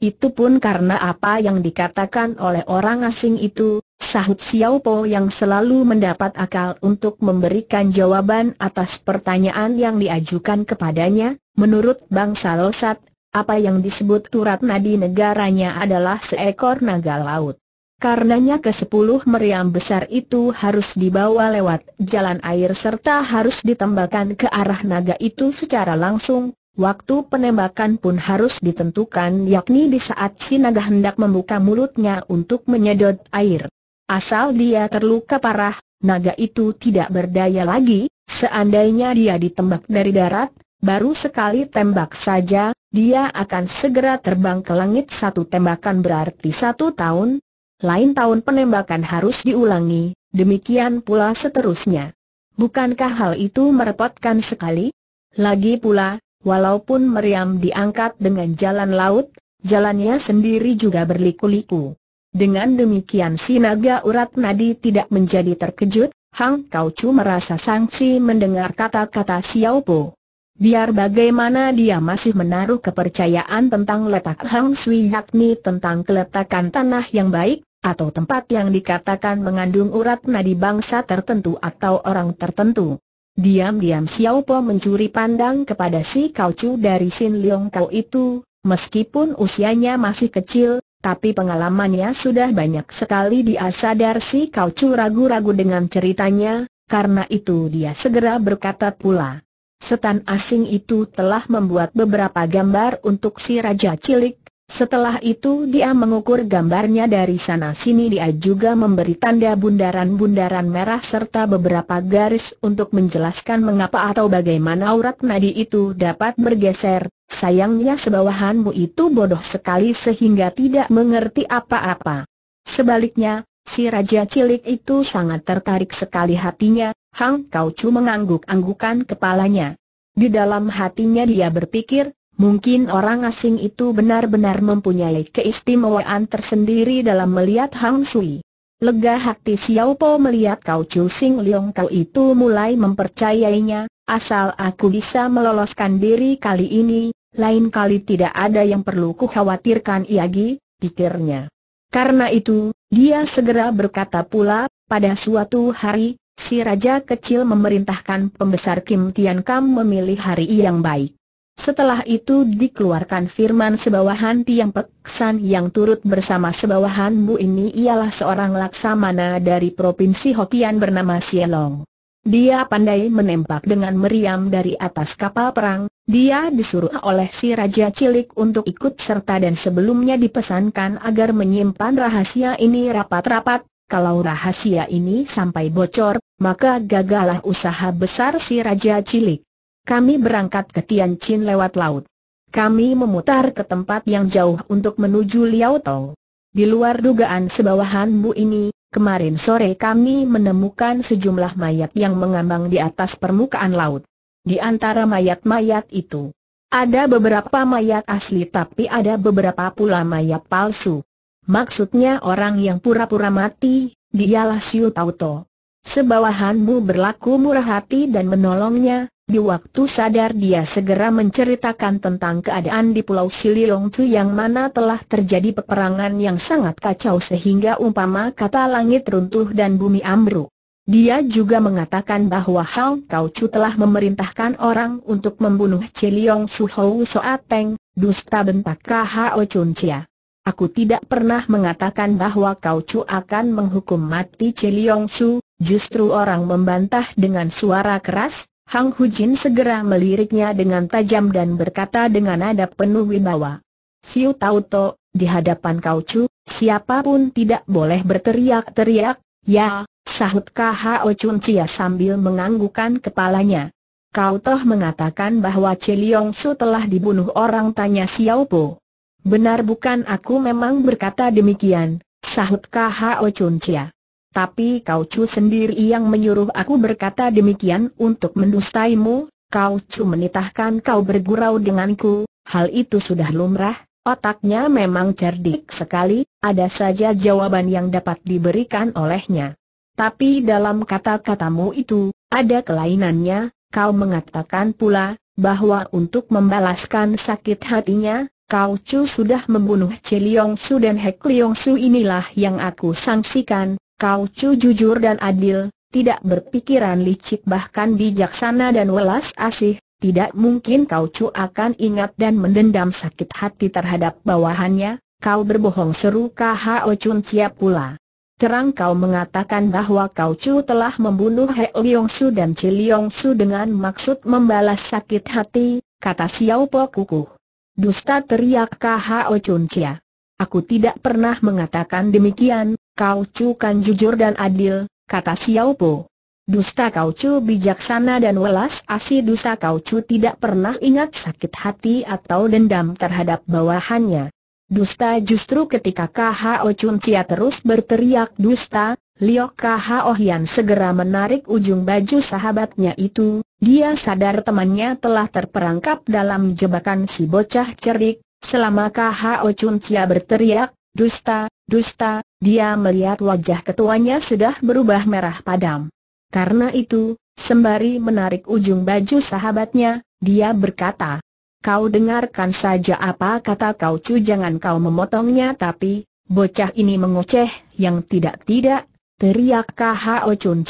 Itu pun karena apa yang dikatakan oleh orang asing itu, sahut Xiao Po yang selalu mendapat akal untuk memberikan jawaban atas pertanyaan yang diajukan kepadanya, menurut bangsa Losat, apa yang disebut turat nadi negaranya adalah seekor naga laut. Karenanya ke sepuluh meriam besar itu harus dibawa lewat jalan air serta harus ditembakkan ke arah naga itu secara langsung, waktu penembakan pun harus ditentukan yakni di saat si naga hendak membuka mulutnya untuk menyedot air. Asal dia terluka parah, naga itu tidak berdaya lagi, seandainya dia ditembak dari darat, baru sekali tembak saja, dia akan segera terbang ke langit satu tembakan berarti satu tahun, lain tahun penembakan harus diulangi, demikian pula seterusnya. Bukankah hal itu merepotkan sekali? Lagi pula, walaupun meriam diangkat dengan jalan laut, jalannya sendiri juga berliku-liku. Dengan demikian si naga urat nadi tidak menjadi terkejut, Hang Kau Chu merasa sangsi mendengar kata-kata Xiao Po. Biar bagaimana dia masih menaruh kepercayaan tentang letak Hang Sui yakni tentang keletakan tanah yang baik, atau tempat yang dikatakan mengandung urat nadi bangsa tertentu atau orang tertentu. Diam-diam Xiao Po mencuri pandang kepada si kaucu dari Sin Leong Kau itu, meskipun usianya masih kecil, tapi pengalamannya sudah banyak sekali dia sadar si kaucu ragu-ragu dengan ceritanya, karena itu dia segera berkata pula. Setan asing itu telah membuat beberapa gambar untuk si Raja Cilik, setelah itu dia mengukur gambarnya dari sana-sini dia juga memberi tanda bundaran-bundaran merah serta beberapa garis untuk menjelaskan mengapa atau bagaimana urat nadi itu dapat bergeser, sayangnya sebawahanmu itu bodoh sekali sehingga tidak mengerti apa-apa. Sebaliknya, si Raja Cilik itu sangat tertarik sekali hatinya, Hang Kau Chu mengangguk-anggukan kepalanya. Di dalam hatinya dia berpikir, Mungkin orang asing itu benar-benar mempunyai keistimewaan tersendiri dalam melihat Hang Sui. Lega hati Xiao Po melihat Kau Chu Sing Leong Kau itu mulai mempercayainya, asal aku bisa meloloskan diri kali ini, lain kali tidak ada yang perlu ku khawatirkan Iagi, pikirnya. Karena itu, dia segera berkata pula, pada suatu hari, si raja kecil memerintahkan pembesar Kim Tian Kam memilih hari yang baik. Setelah itu dikeluarkan firman sebawahan Tiang Peksan yang turut bersama sebawahan Bu ini ialah seorang laksamana dari Provinsi Hokian bernama Sielong. Dia pandai menembak dengan meriam dari atas kapal perang, dia disuruh oleh si Raja Cilik untuk ikut serta dan sebelumnya dipesankan agar menyimpan rahasia ini rapat-rapat, kalau rahasia ini sampai bocor, maka gagalah usaha besar si Raja Cilik. Kami berangkat ke Tianjin lewat laut. Kami memutar ke tempat yang jauh untuk menuju Liao Tong. Di luar dugaan sebawahanmu ini, kemarin sore kami menemukan sejumlah mayat yang mengambang di atas permukaan laut. Di antara mayat-mayat itu, ada beberapa mayat asli tapi ada beberapa pula mayat palsu. Maksudnya orang yang pura-pura mati, dialah Siu Tauto. Sebawahanmu berlaku murah hati dan menolongnya, di waktu sadar dia segera menceritakan tentang keadaan di Pulau Sililong yang mana telah terjadi peperangan yang sangat kacau sehingga umpama kata langit runtuh dan bumi ambruk. Dia juga mengatakan bahwa Hang Kau Chu telah memerintahkan orang untuk membunuh Ciliong Su Hou Soat dusta bentak Khao Chun Chia. Aku tidak pernah mengatakan bahwa Kau Chu akan menghukum mati Ciliong Su, justru orang membantah dengan suara keras, Hang Hujin segera meliriknya dengan tajam dan berkata dengan nada penuh wibawa. Siu Tau To, di hadapan kau Chu, siapapun tidak boleh berteriak-teriak, ya, sahut K.H.O. Chun Cia sambil menganggukan kepalanya. Kau toh mengatakan bahwa Che Su telah dibunuh orang tanya Xiao Po. Benar bukan aku memang berkata demikian, sahut K.H.O. Chun Cia tapi kau cu sendiri yang menyuruh aku berkata demikian untuk mendustaimu, kau cu menitahkan kau bergurau denganku, hal itu sudah lumrah, otaknya memang cerdik sekali, ada saja jawaban yang dapat diberikan olehnya. Tapi dalam kata-katamu itu, ada kelainannya, kau mengatakan pula, bahwa untuk membalaskan sakit hatinya, Kau Chu sudah membunuh Che Su dan Hek Liong Su inilah yang aku sangsikan, Kau Chu jujur dan adil, tidak berpikiran licik bahkan bijaksana dan welas asih, tidak mungkin Kau cu akan ingat dan mendendam sakit hati terhadap bawahannya, kau berbohong seru Kao Chun Chia pula. Terang kau mengatakan bahwa Kau cu telah membunuh He Liong Su dan Chi Liong Su dengan maksud membalas sakit hati, kata Xiao Po Kukuh. Dusta teriak Kao Chun Chia. Aku tidak pernah mengatakan demikian, Kau Chu kan jujur dan adil, kata Xiao Po. Dusta Kau Chu bijaksana dan welas asih dusta Kau Chu tidak pernah ingat sakit hati atau dendam terhadap bawahannya. Dusta justru ketika KHO Chun Cia terus berteriak dusta, Liok KHO Hian segera menarik ujung baju sahabatnya itu, dia sadar temannya telah terperangkap dalam jebakan si bocah cerik, selama KHO Chun Cia berteriak, dusta, Dusta, dia melihat wajah ketuanya sudah berubah merah padam. Karena itu, sembari menarik ujung baju sahabatnya, dia berkata, Kau dengarkan saja apa kata kau cu jangan kau memotongnya tapi, bocah ini mengoceh yang tidak-tidak, teriak K.H.O. Chun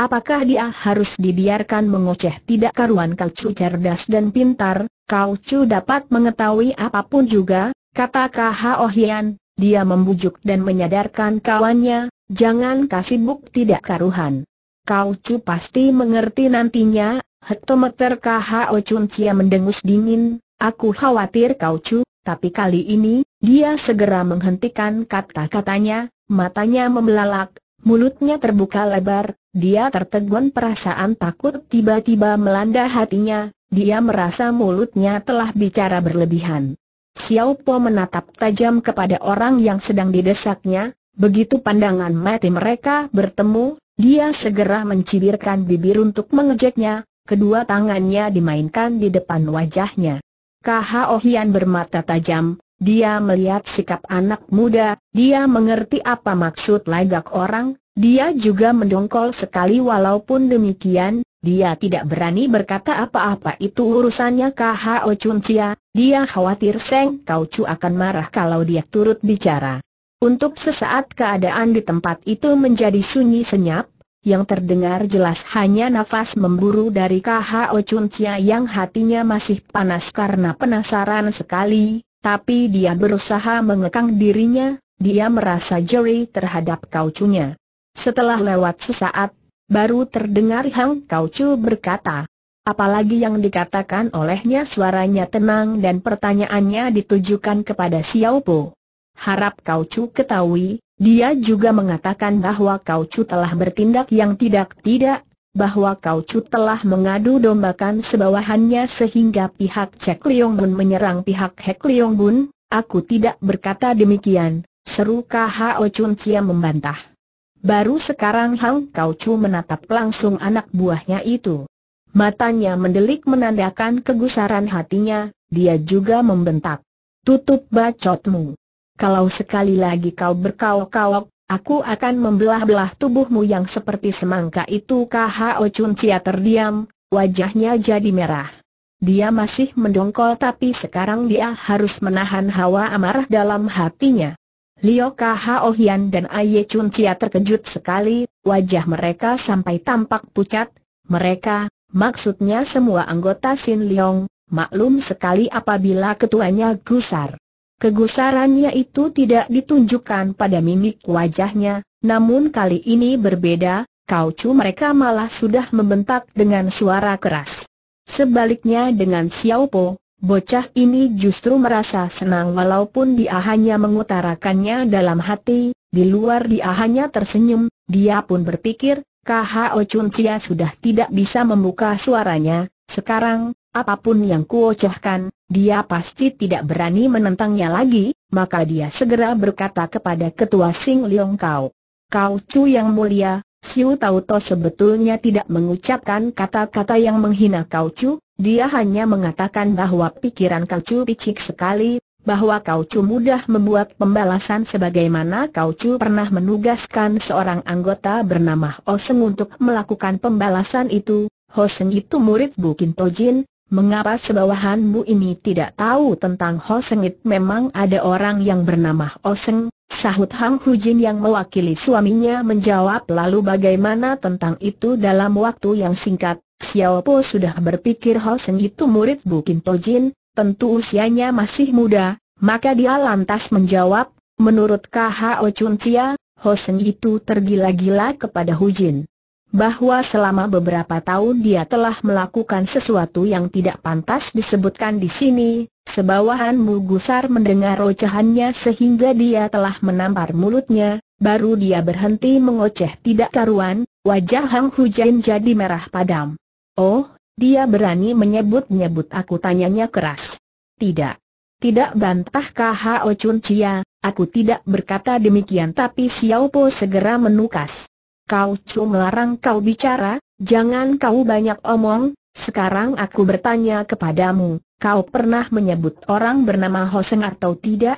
Apakah dia harus dibiarkan mengoceh tidak karuan kau cu cerdas dan pintar, kau cu dapat mengetahui apapun juga, kata K.H.O. Hian, dia membujuk dan menyadarkan kawannya, jangan kasibuk tidak karuhan. Kau cu pasti mengerti nantinya, hektometer KHO Chun Cia mendengus dingin, aku khawatir Kau cu, tapi kali ini, dia segera menghentikan kata-katanya, matanya membelalak, mulutnya terbuka lebar, dia tertegun perasaan takut tiba-tiba melanda hatinya, dia merasa mulutnya telah bicara berlebihan. Xiao Po menatap tajam kepada orang yang sedang didesaknya, begitu pandangan mati mereka bertemu, dia segera mencibirkan bibir untuk mengejeknya, kedua tangannya dimainkan di depan wajahnya. Kha Ohian bermata tajam, dia melihat sikap anak muda, dia mengerti apa maksud lagak orang, dia juga mendongkol sekali walaupun demikian, dia tidak berani berkata apa-apa itu urusannya Kha Ochun dia khawatir Seng Kau Chu akan marah kalau dia turut bicara. Untuk sesaat keadaan di tempat itu menjadi sunyi senyap, yang terdengar jelas hanya nafas memburu dari K.H.O. Chun Chia yang hatinya masih panas karena penasaran sekali, tapi dia berusaha mengekang dirinya, dia merasa jeri terhadap kaucunya. Setelah lewat sesaat, baru terdengar Hang Kaucu berkata, Apalagi yang dikatakan olehnya suaranya tenang dan pertanyaannya ditujukan kepada Xiao Po. Harap kau cu ketahui, dia juga mengatakan bahwa kau cu telah bertindak yang tidak-tidak, bahwa kau cu telah mengadu dombakan sebawahannya sehingga pihak Cek Liong Bun menyerang pihak Hek Liong Bun, aku tidak berkata demikian, seru Kao Chun Cia membantah. Baru sekarang Hang Kau Chu menatap langsung anak buahnya itu. Matanya mendelik menandakan kegusaran hatinya, dia juga membentak. Tutup bacotmu. Kalau sekali lagi kau berkaok-kaok, aku akan membelah-belah tubuhmu yang seperti semangka itu KHO Chun terdiam, wajahnya jadi merah. Dia masih mendongkol tapi sekarang dia harus menahan hawa amarah dalam hatinya. Lio KHO Hian dan Aye Chun terkejut sekali, wajah mereka sampai tampak pucat, mereka, Maksudnya semua anggota Sin Leong, maklum sekali apabila ketuanya gusar. Kegusarannya itu tidak ditunjukkan pada mimik wajahnya, namun kali ini berbeda, Kau kaucu mereka malah sudah membentak dengan suara keras. Sebaliknya dengan Xiao Po, bocah ini justru merasa senang walaupun dia hanya mengutarakannya dalam hati, di luar dia hanya tersenyum, dia pun berpikir, KHO Chun Chia sudah tidak bisa membuka suaranya, sekarang, apapun yang kuocohkan, dia pasti tidak berani menentangnya lagi, maka dia segera berkata kepada ketua Sing Leong Kau. Kau Chu yang mulia, Siu Tau To sebetulnya tidak mengucapkan kata-kata yang menghina Kau Chu, dia hanya mengatakan bahwa pikiran Kau Chu picik sekali, bahwa Kau Chu mudah membuat pembalasan sebagaimana Kau Chu pernah menugaskan seorang anggota bernama Oseng untuk melakukan pembalasan itu. Hoseng itu murid Bukin Tojin, Mengapa sebawahanmu ini tidak tahu tentang itu Memang ada orang yang bernama Seng? sahut Hang Hu Jin yang mewakili suaminya menjawab lalu bagaimana tentang itu dalam waktu yang singkat. Xiao Po sudah berpikir Hoseng itu murid Bukin Tojin, tentu usianya masih muda, maka dia lantas menjawab, menurut KHO Chun Ho Hosen itu tergila-gila kepada Hujin. Bahwa selama beberapa tahun dia telah melakukan sesuatu yang tidak pantas disebutkan di sini, sebawahan gusar mendengar ocehannya sehingga dia telah menampar mulutnya, baru dia berhenti mengoceh tidak karuan, wajah Hang Hujin jadi merah padam. Oh, dia berani menyebut-nyebut aku tanyanya keras. Tidak. Tidak bantah K.H.O. Chun Chia, aku tidak berkata demikian tapi Xiao Po segera menukas. Kau Chu melarang kau bicara, jangan kau banyak omong, sekarang aku bertanya kepadamu, kau pernah menyebut orang bernama Hoseng atau tidak?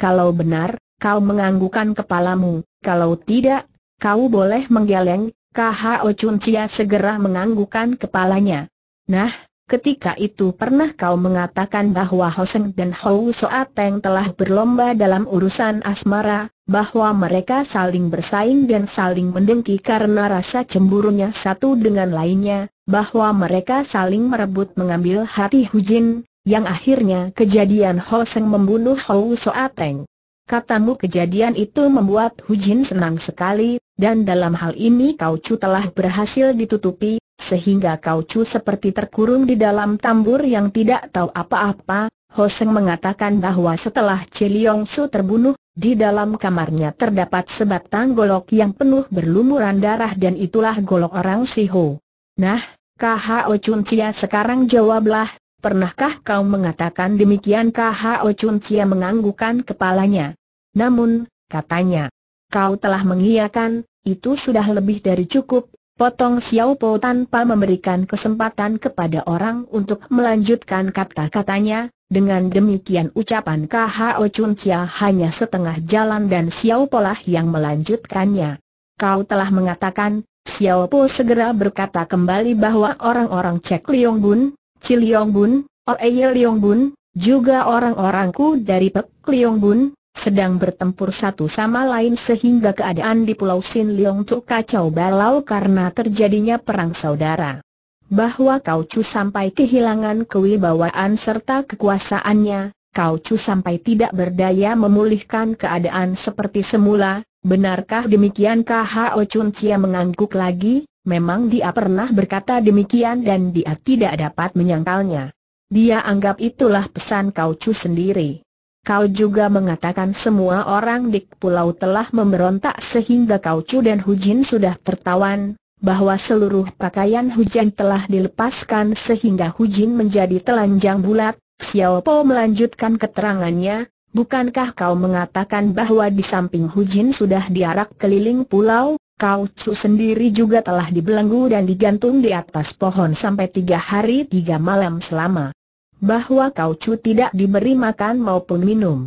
Kalau benar, kau menganggukan kepalamu, kalau tidak, kau boleh menggeleng, K.H.O. Chun Chia segera menganggukan kepalanya. Nah, ketika itu pernah kau mengatakan bahwa Hoseng dan Hou Soateng telah berlomba dalam urusan asmara, bahwa mereka saling bersaing dan saling mendengki karena rasa cemburunya satu dengan lainnya, bahwa mereka saling merebut mengambil hati Hujin, yang akhirnya kejadian Hoseng membunuh Hou Soateng. Katamu kejadian itu membuat Hujin senang sekali, dan dalam hal ini kau telah berhasil ditutupi, sehingga kau cu seperti terkurung di dalam tambur yang tidak tahu apa-apa, Hoseng mengatakan bahwa setelah Ciliong Su terbunuh, di dalam kamarnya terdapat sebatang golok yang penuh berlumuran darah dan itulah golok orang Si Ho. Nah, KHO Chun Chia sekarang jawablah, pernahkah kau mengatakan demikian KHO Chun Chia menganggukkan kepalanya. Namun, katanya, kau telah mengiyakan, itu sudah lebih dari cukup, Potong Xiao Po tanpa memberikan kesempatan kepada orang untuk melanjutkan kata-katanya, dengan demikian ucapan O Chun Chia hanya setengah jalan dan Xiao Po lah yang melanjutkannya. Kau telah mengatakan, Xiao Po segera berkata kembali bahwa orang-orang Cek Liong Bun, Ci Liong Bun, Oeye Liong Bun, juga orang-orangku dari Pek Liong Bun, sedang bertempur satu sama lain sehingga keadaan di Pulau Sin Leong Tuk kacau balau karena terjadinya perang saudara. Bahwa Kau Chu sampai kehilangan kewibawaan serta kekuasaannya, Kau Chu sampai tidak berdaya memulihkan keadaan seperti semula, benarkah demikian Hao Chun Chia mengangguk lagi, memang dia pernah berkata demikian dan dia tidak dapat menyangkalnya. Dia anggap itulah pesan Kau Chu sendiri. Kau juga mengatakan semua orang di pulau telah memberontak sehingga Kau Chu dan Hujin sudah tertawan, bahwa seluruh pakaian Hujan telah dilepaskan sehingga Hujin menjadi telanjang bulat. Xiao Po melanjutkan keterangannya, bukankah kau mengatakan bahwa di samping Hujin sudah diarak keliling pulau, Kau Chu sendiri juga telah dibelenggu dan digantung di atas pohon sampai tiga hari tiga malam selama bahwa kau cu tidak diberi makan maupun minum.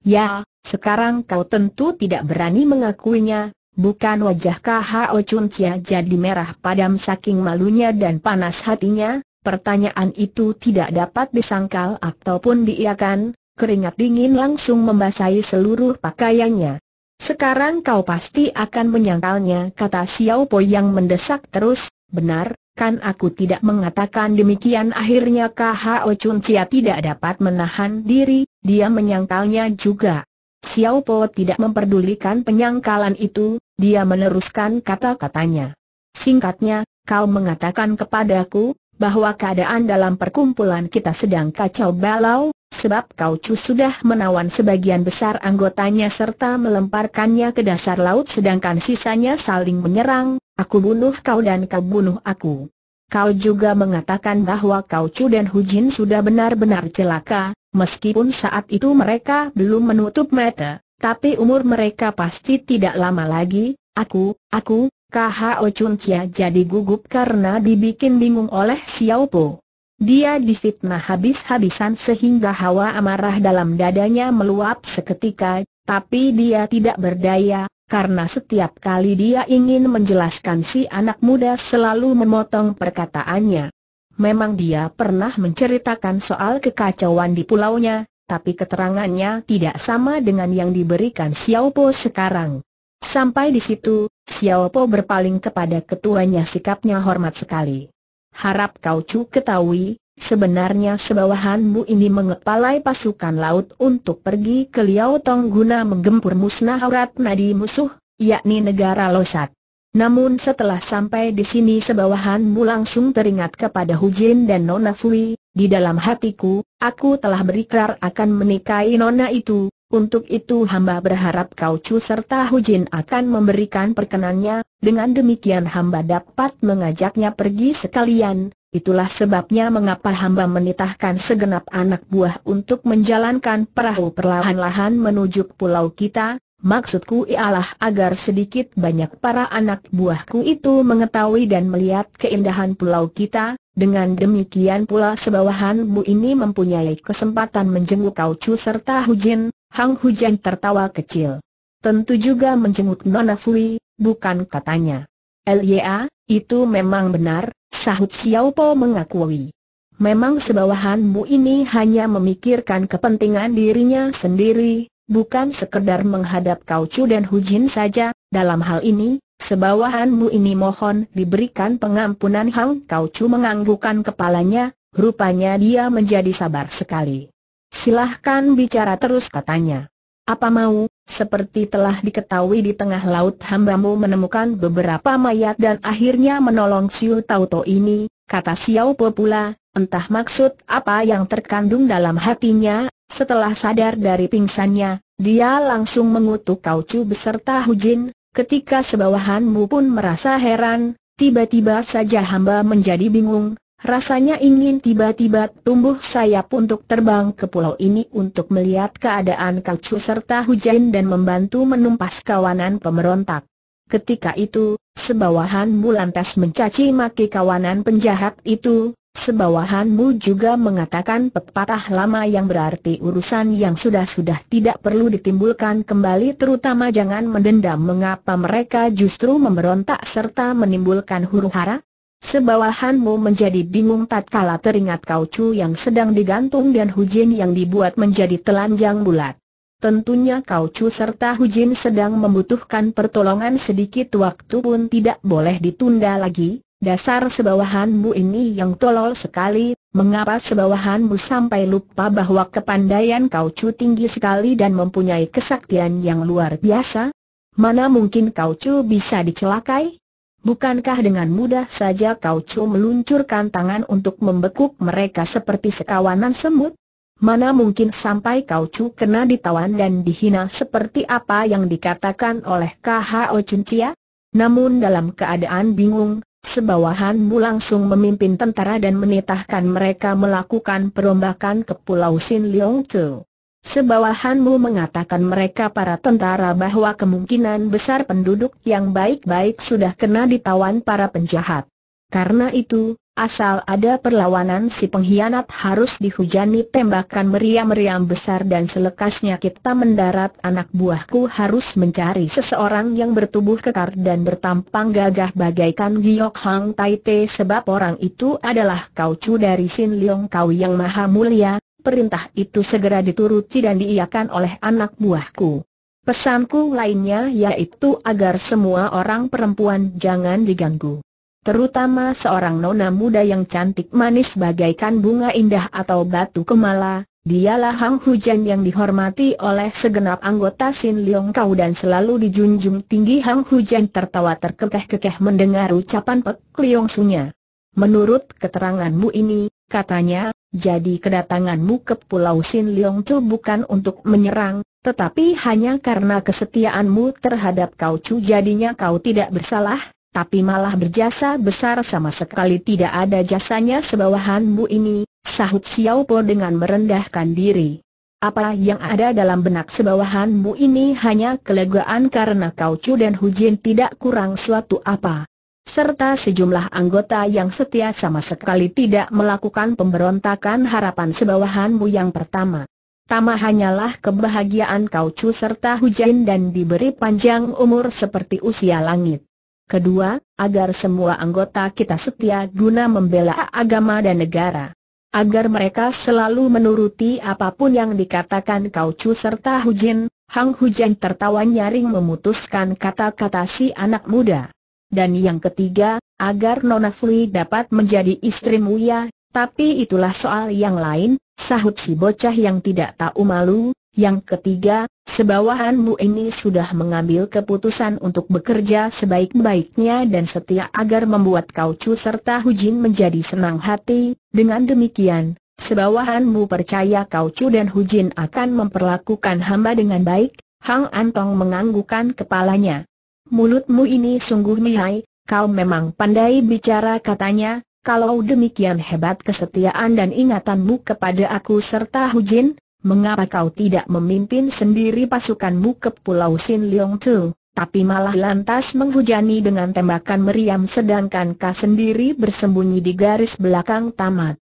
Ya, sekarang kau tentu tidak berani mengakuinya, bukan wajah K.H.O. Chun Chia jadi merah padam saking malunya dan panas hatinya, pertanyaan itu tidak dapat disangkal ataupun diiakan, keringat dingin langsung membasahi seluruh pakaiannya. Sekarang kau pasti akan menyangkalnya kata Xiao Po yang mendesak terus, benar, Kan aku tidak mengatakan demikian akhirnya KHO Chun Chia tidak dapat menahan diri, dia menyangkalnya juga. Xiao Po tidak memperdulikan penyangkalan itu, dia meneruskan kata-katanya. Singkatnya, kau mengatakan kepadaku, bahwa keadaan dalam perkumpulan kita sedang kacau balau, sebab kau cu sudah menawan sebagian besar anggotanya serta melemparkannya ke dasar laut sedangkan sisanya saling menyerang, Aku bunuh kau dan kau bunuh aku. Kau juga mengatakan bahwa kau Chu dan Hu Jin sudah benar-benar celaka, meskipun saat itu mereka belum menutup mata, tapi umur mereka pasti tidak lama lagi, aku, aku, KHO Chun Chia jadi gugup karena dibikin bingung oleh Xiao Po. Dia difitnah habis-habisan sehingga hawa amarah dalam dadanya meluap seketika, tapi dia tidak berdaya, karena setiap kali dia ingin menjelaskan si anak muda selalu memotong perkataannya. Memang dia pernah menceritakan soal kekacauan di pulaunya, tapi keterangannya tidak sama dengan yang diberikan Xiao Po sekarang. Sampai di situ, Xiao Po berpaling kepada ketuanya sikapnya hormat sekali. Harap kau cu ketahui, Sebenarnya sebawahanmu ini mengepalai pasukan laut untuk pergi ke Liao Tong guna menggempur musnah aurat nadi musuh, yakni negara Losat. Namun setelah sampai di sini sebawahanmu langsung teringat kepada Hujin dan Nona Fui, di dalam hatiku, aku telah berikrar akan menikahi Nona itu, untuk itu hamba berharap kau cu serta Hujin akan memberikan perkenannya, dengan demikian hamba dapat mengajaknya pergi sekalian, Itulah sebabnya mengapa hamba menitahkan segenap anak buah untuk menjalankan perahu perlahan-lahan menuju pulau kita, maksudku ialah agar sedikit banyak para anak buahku itu mengetahui dan melihat keindahan pulau kita, dengan demikian pula bu ini mempunyai kesempatan menjenguk Kau Chu serta Hujin, Hang Hujan tertawa kecil. Tentu juga menjenguk Nona Fui, bukan katanya. Lya, itu memang benar, Sahut Xiao Po mengakui. Memang sebawahanmu ini hanya memikirkan kepentingan dirinya sendiri, bukan sekedar menghadap Kau Chu dan Hu Jin saja. Dalam hal ini, sebawahanmu ini mohon diberikan pengampunan Hang Kau Chu menganggukkan kepalanya, rupanya dia menjadi sabar sekali. Silahkan bicara terus katanya. Apa mau, seperti telah diketahui di tengah laut hambamu menemukan beberapa mayat dan akhirnya menolong Siu Tauto ini, kata Xiao Po pula, entah maksud apa yang terkandung dalam hatinya, setelah sadar dari pingsannya, dia langsung mengutuk Kau Chu beserta Hujin, ketika sebawahanmu pun merasa heran, tiba-tiba saja hamba menjadi bingung, Rasanya ingin tiba-tiba tumbuh sayap untuk terbang ke pulau ini untuk melihat keadaan kacu serta hujan dan membantu menumpas kawanan pemberontak. Ketika itu, sebawahanmu lantas mencaci maki kawanan penjahat itu, sebawahanmu juga mengatakan pepatah lama yang berarti urusan yang sudah-sudah tidak perlu ditimbulkan kembali terutama jangan mendendam mengapa mereka justru memberontak serta menimbulkan huru-hara. Sebawahanmu menjadi bingung tatkala teringat cu yang sedang digantung dan hujin yang dibuat menjadi telanjang bulat. Tentunya cu serta hujin sedang membutuhkan pertolongan sedikit waktu pun tidak boleh ditunda lagi, dasar sebawahanmu ini yang tolol sekali, mengapa sebawahanmu sampai lupa bahwa kepandaian cu tinggi sekali dan mempunyai kesaktian yang luar biasa? Mana mungkin cu bisa dicelakai? Bukankah dengan mudah saja kau cu meluncurkan tangan untuk membekuk mereka seperti sekawanan semut? Mana mungkin sampai kau cu kena ditawan dan dihina seperti apa yang dikatakan oleh KHO Cuncia? Namun dalam keadaan bingung, sebawahanmu langsung memimpin tentara dan menitahkan mereka melakukan perombakan ke Pulau Sin Leong Chiu. Sebawahanmu mengatakan mereka para tentara bahwa kemungkinan besar penduduk yang baik-baik sudah kena ditawan para penjahat. Karena itu, asal ada perlawanan si pengkhianat harus dihujani tembakan meriam-meriam besar dan selekasnya kita mendarat anak buahku harus mencari seseorang yang bertubuh kekar dan bertampang gagah bagaikan Giok Hang Tai Te sebab orang itu adalah kau cu dari Sin Leong Kau yang maha mulia, perintah itu segera dituruti dan diiakan oleh anak buahku. Pesanku lainnya yaitu agar semua orang perempuan jangan diganggu. Terutama seorang nona muda yang cantik manis bagaikan bunga indah atau batu kemala, dialah Hang Hujan yang dihormati oleh segenap anggota Sin Leong Kau dan selalu dijunjung tinggi Hang Hujan tertawa terkekeh-kekeh mendengar ucapan Pek Leong Sunya. Menurut keteranganmu ini, Katanya, jadi kedatanganmu ke Pulau Sin Leong Chu bukan untuk menyerang, tetapi hanya karena kesetiaanmu terhadap Kau Chu jadinya kau tidak bersalah, tapi malah berjasa besar sama sekali tidak ada jasanya sebawahanmu ini, sahut Xiao Po dengan merendahkan diri. Apa yang ada dalam benak sebawahanmu ini hanya kelegaan karena Kau Chu dan Hu Jin tidak kurang suatu apa serta sejumlah anggota yang setia sama sekali tidak melakukan pemberontakan harapan sebawahanmu yang pertama. Tama hanyalah kebahagiaan cu serta hujan dan diberi panjang umur seperti usia langit. Kedua, agar semua anggota kita setia guna membela agama dan negara. Agar mereka selalu menuruti apapun yang dikatakan kau cu serta hujan, Hang Hujan tertawa nyaring memutuskan kata-kata si anak muda dan yang ketiga, agar Nona Fui dapat menjadi istrimu ya. tapi itulah soal yang lain, sahut si bocah yang tidak tahu malu. Yang ketiga, sebawahanmu ini sudah mengambil keputusan untuk bekerja sebaik-baiknya dan setia agar membuat kau cu serta Hujin menjadi senang hati, dengan demikian, sebawahanmu percaya kau cu dan Hujin akan memperlakukan hamba dengan baik, Hang Antong menganggukkan kepalanya mulutmu ini sungguh lihai, kau memang pandai bicara katanya, kalau demikian hebat kesetiaan dan ingatanmu kepada aku serta Hujin, mengapa kau tidak memimpin sendiri pasukanmu ke Pulau Sin Leong Tu, tapi malah lantas menghujani dengan tembakan meriam sedangkan kau sendiri bersembunyi di garis belakang tamat.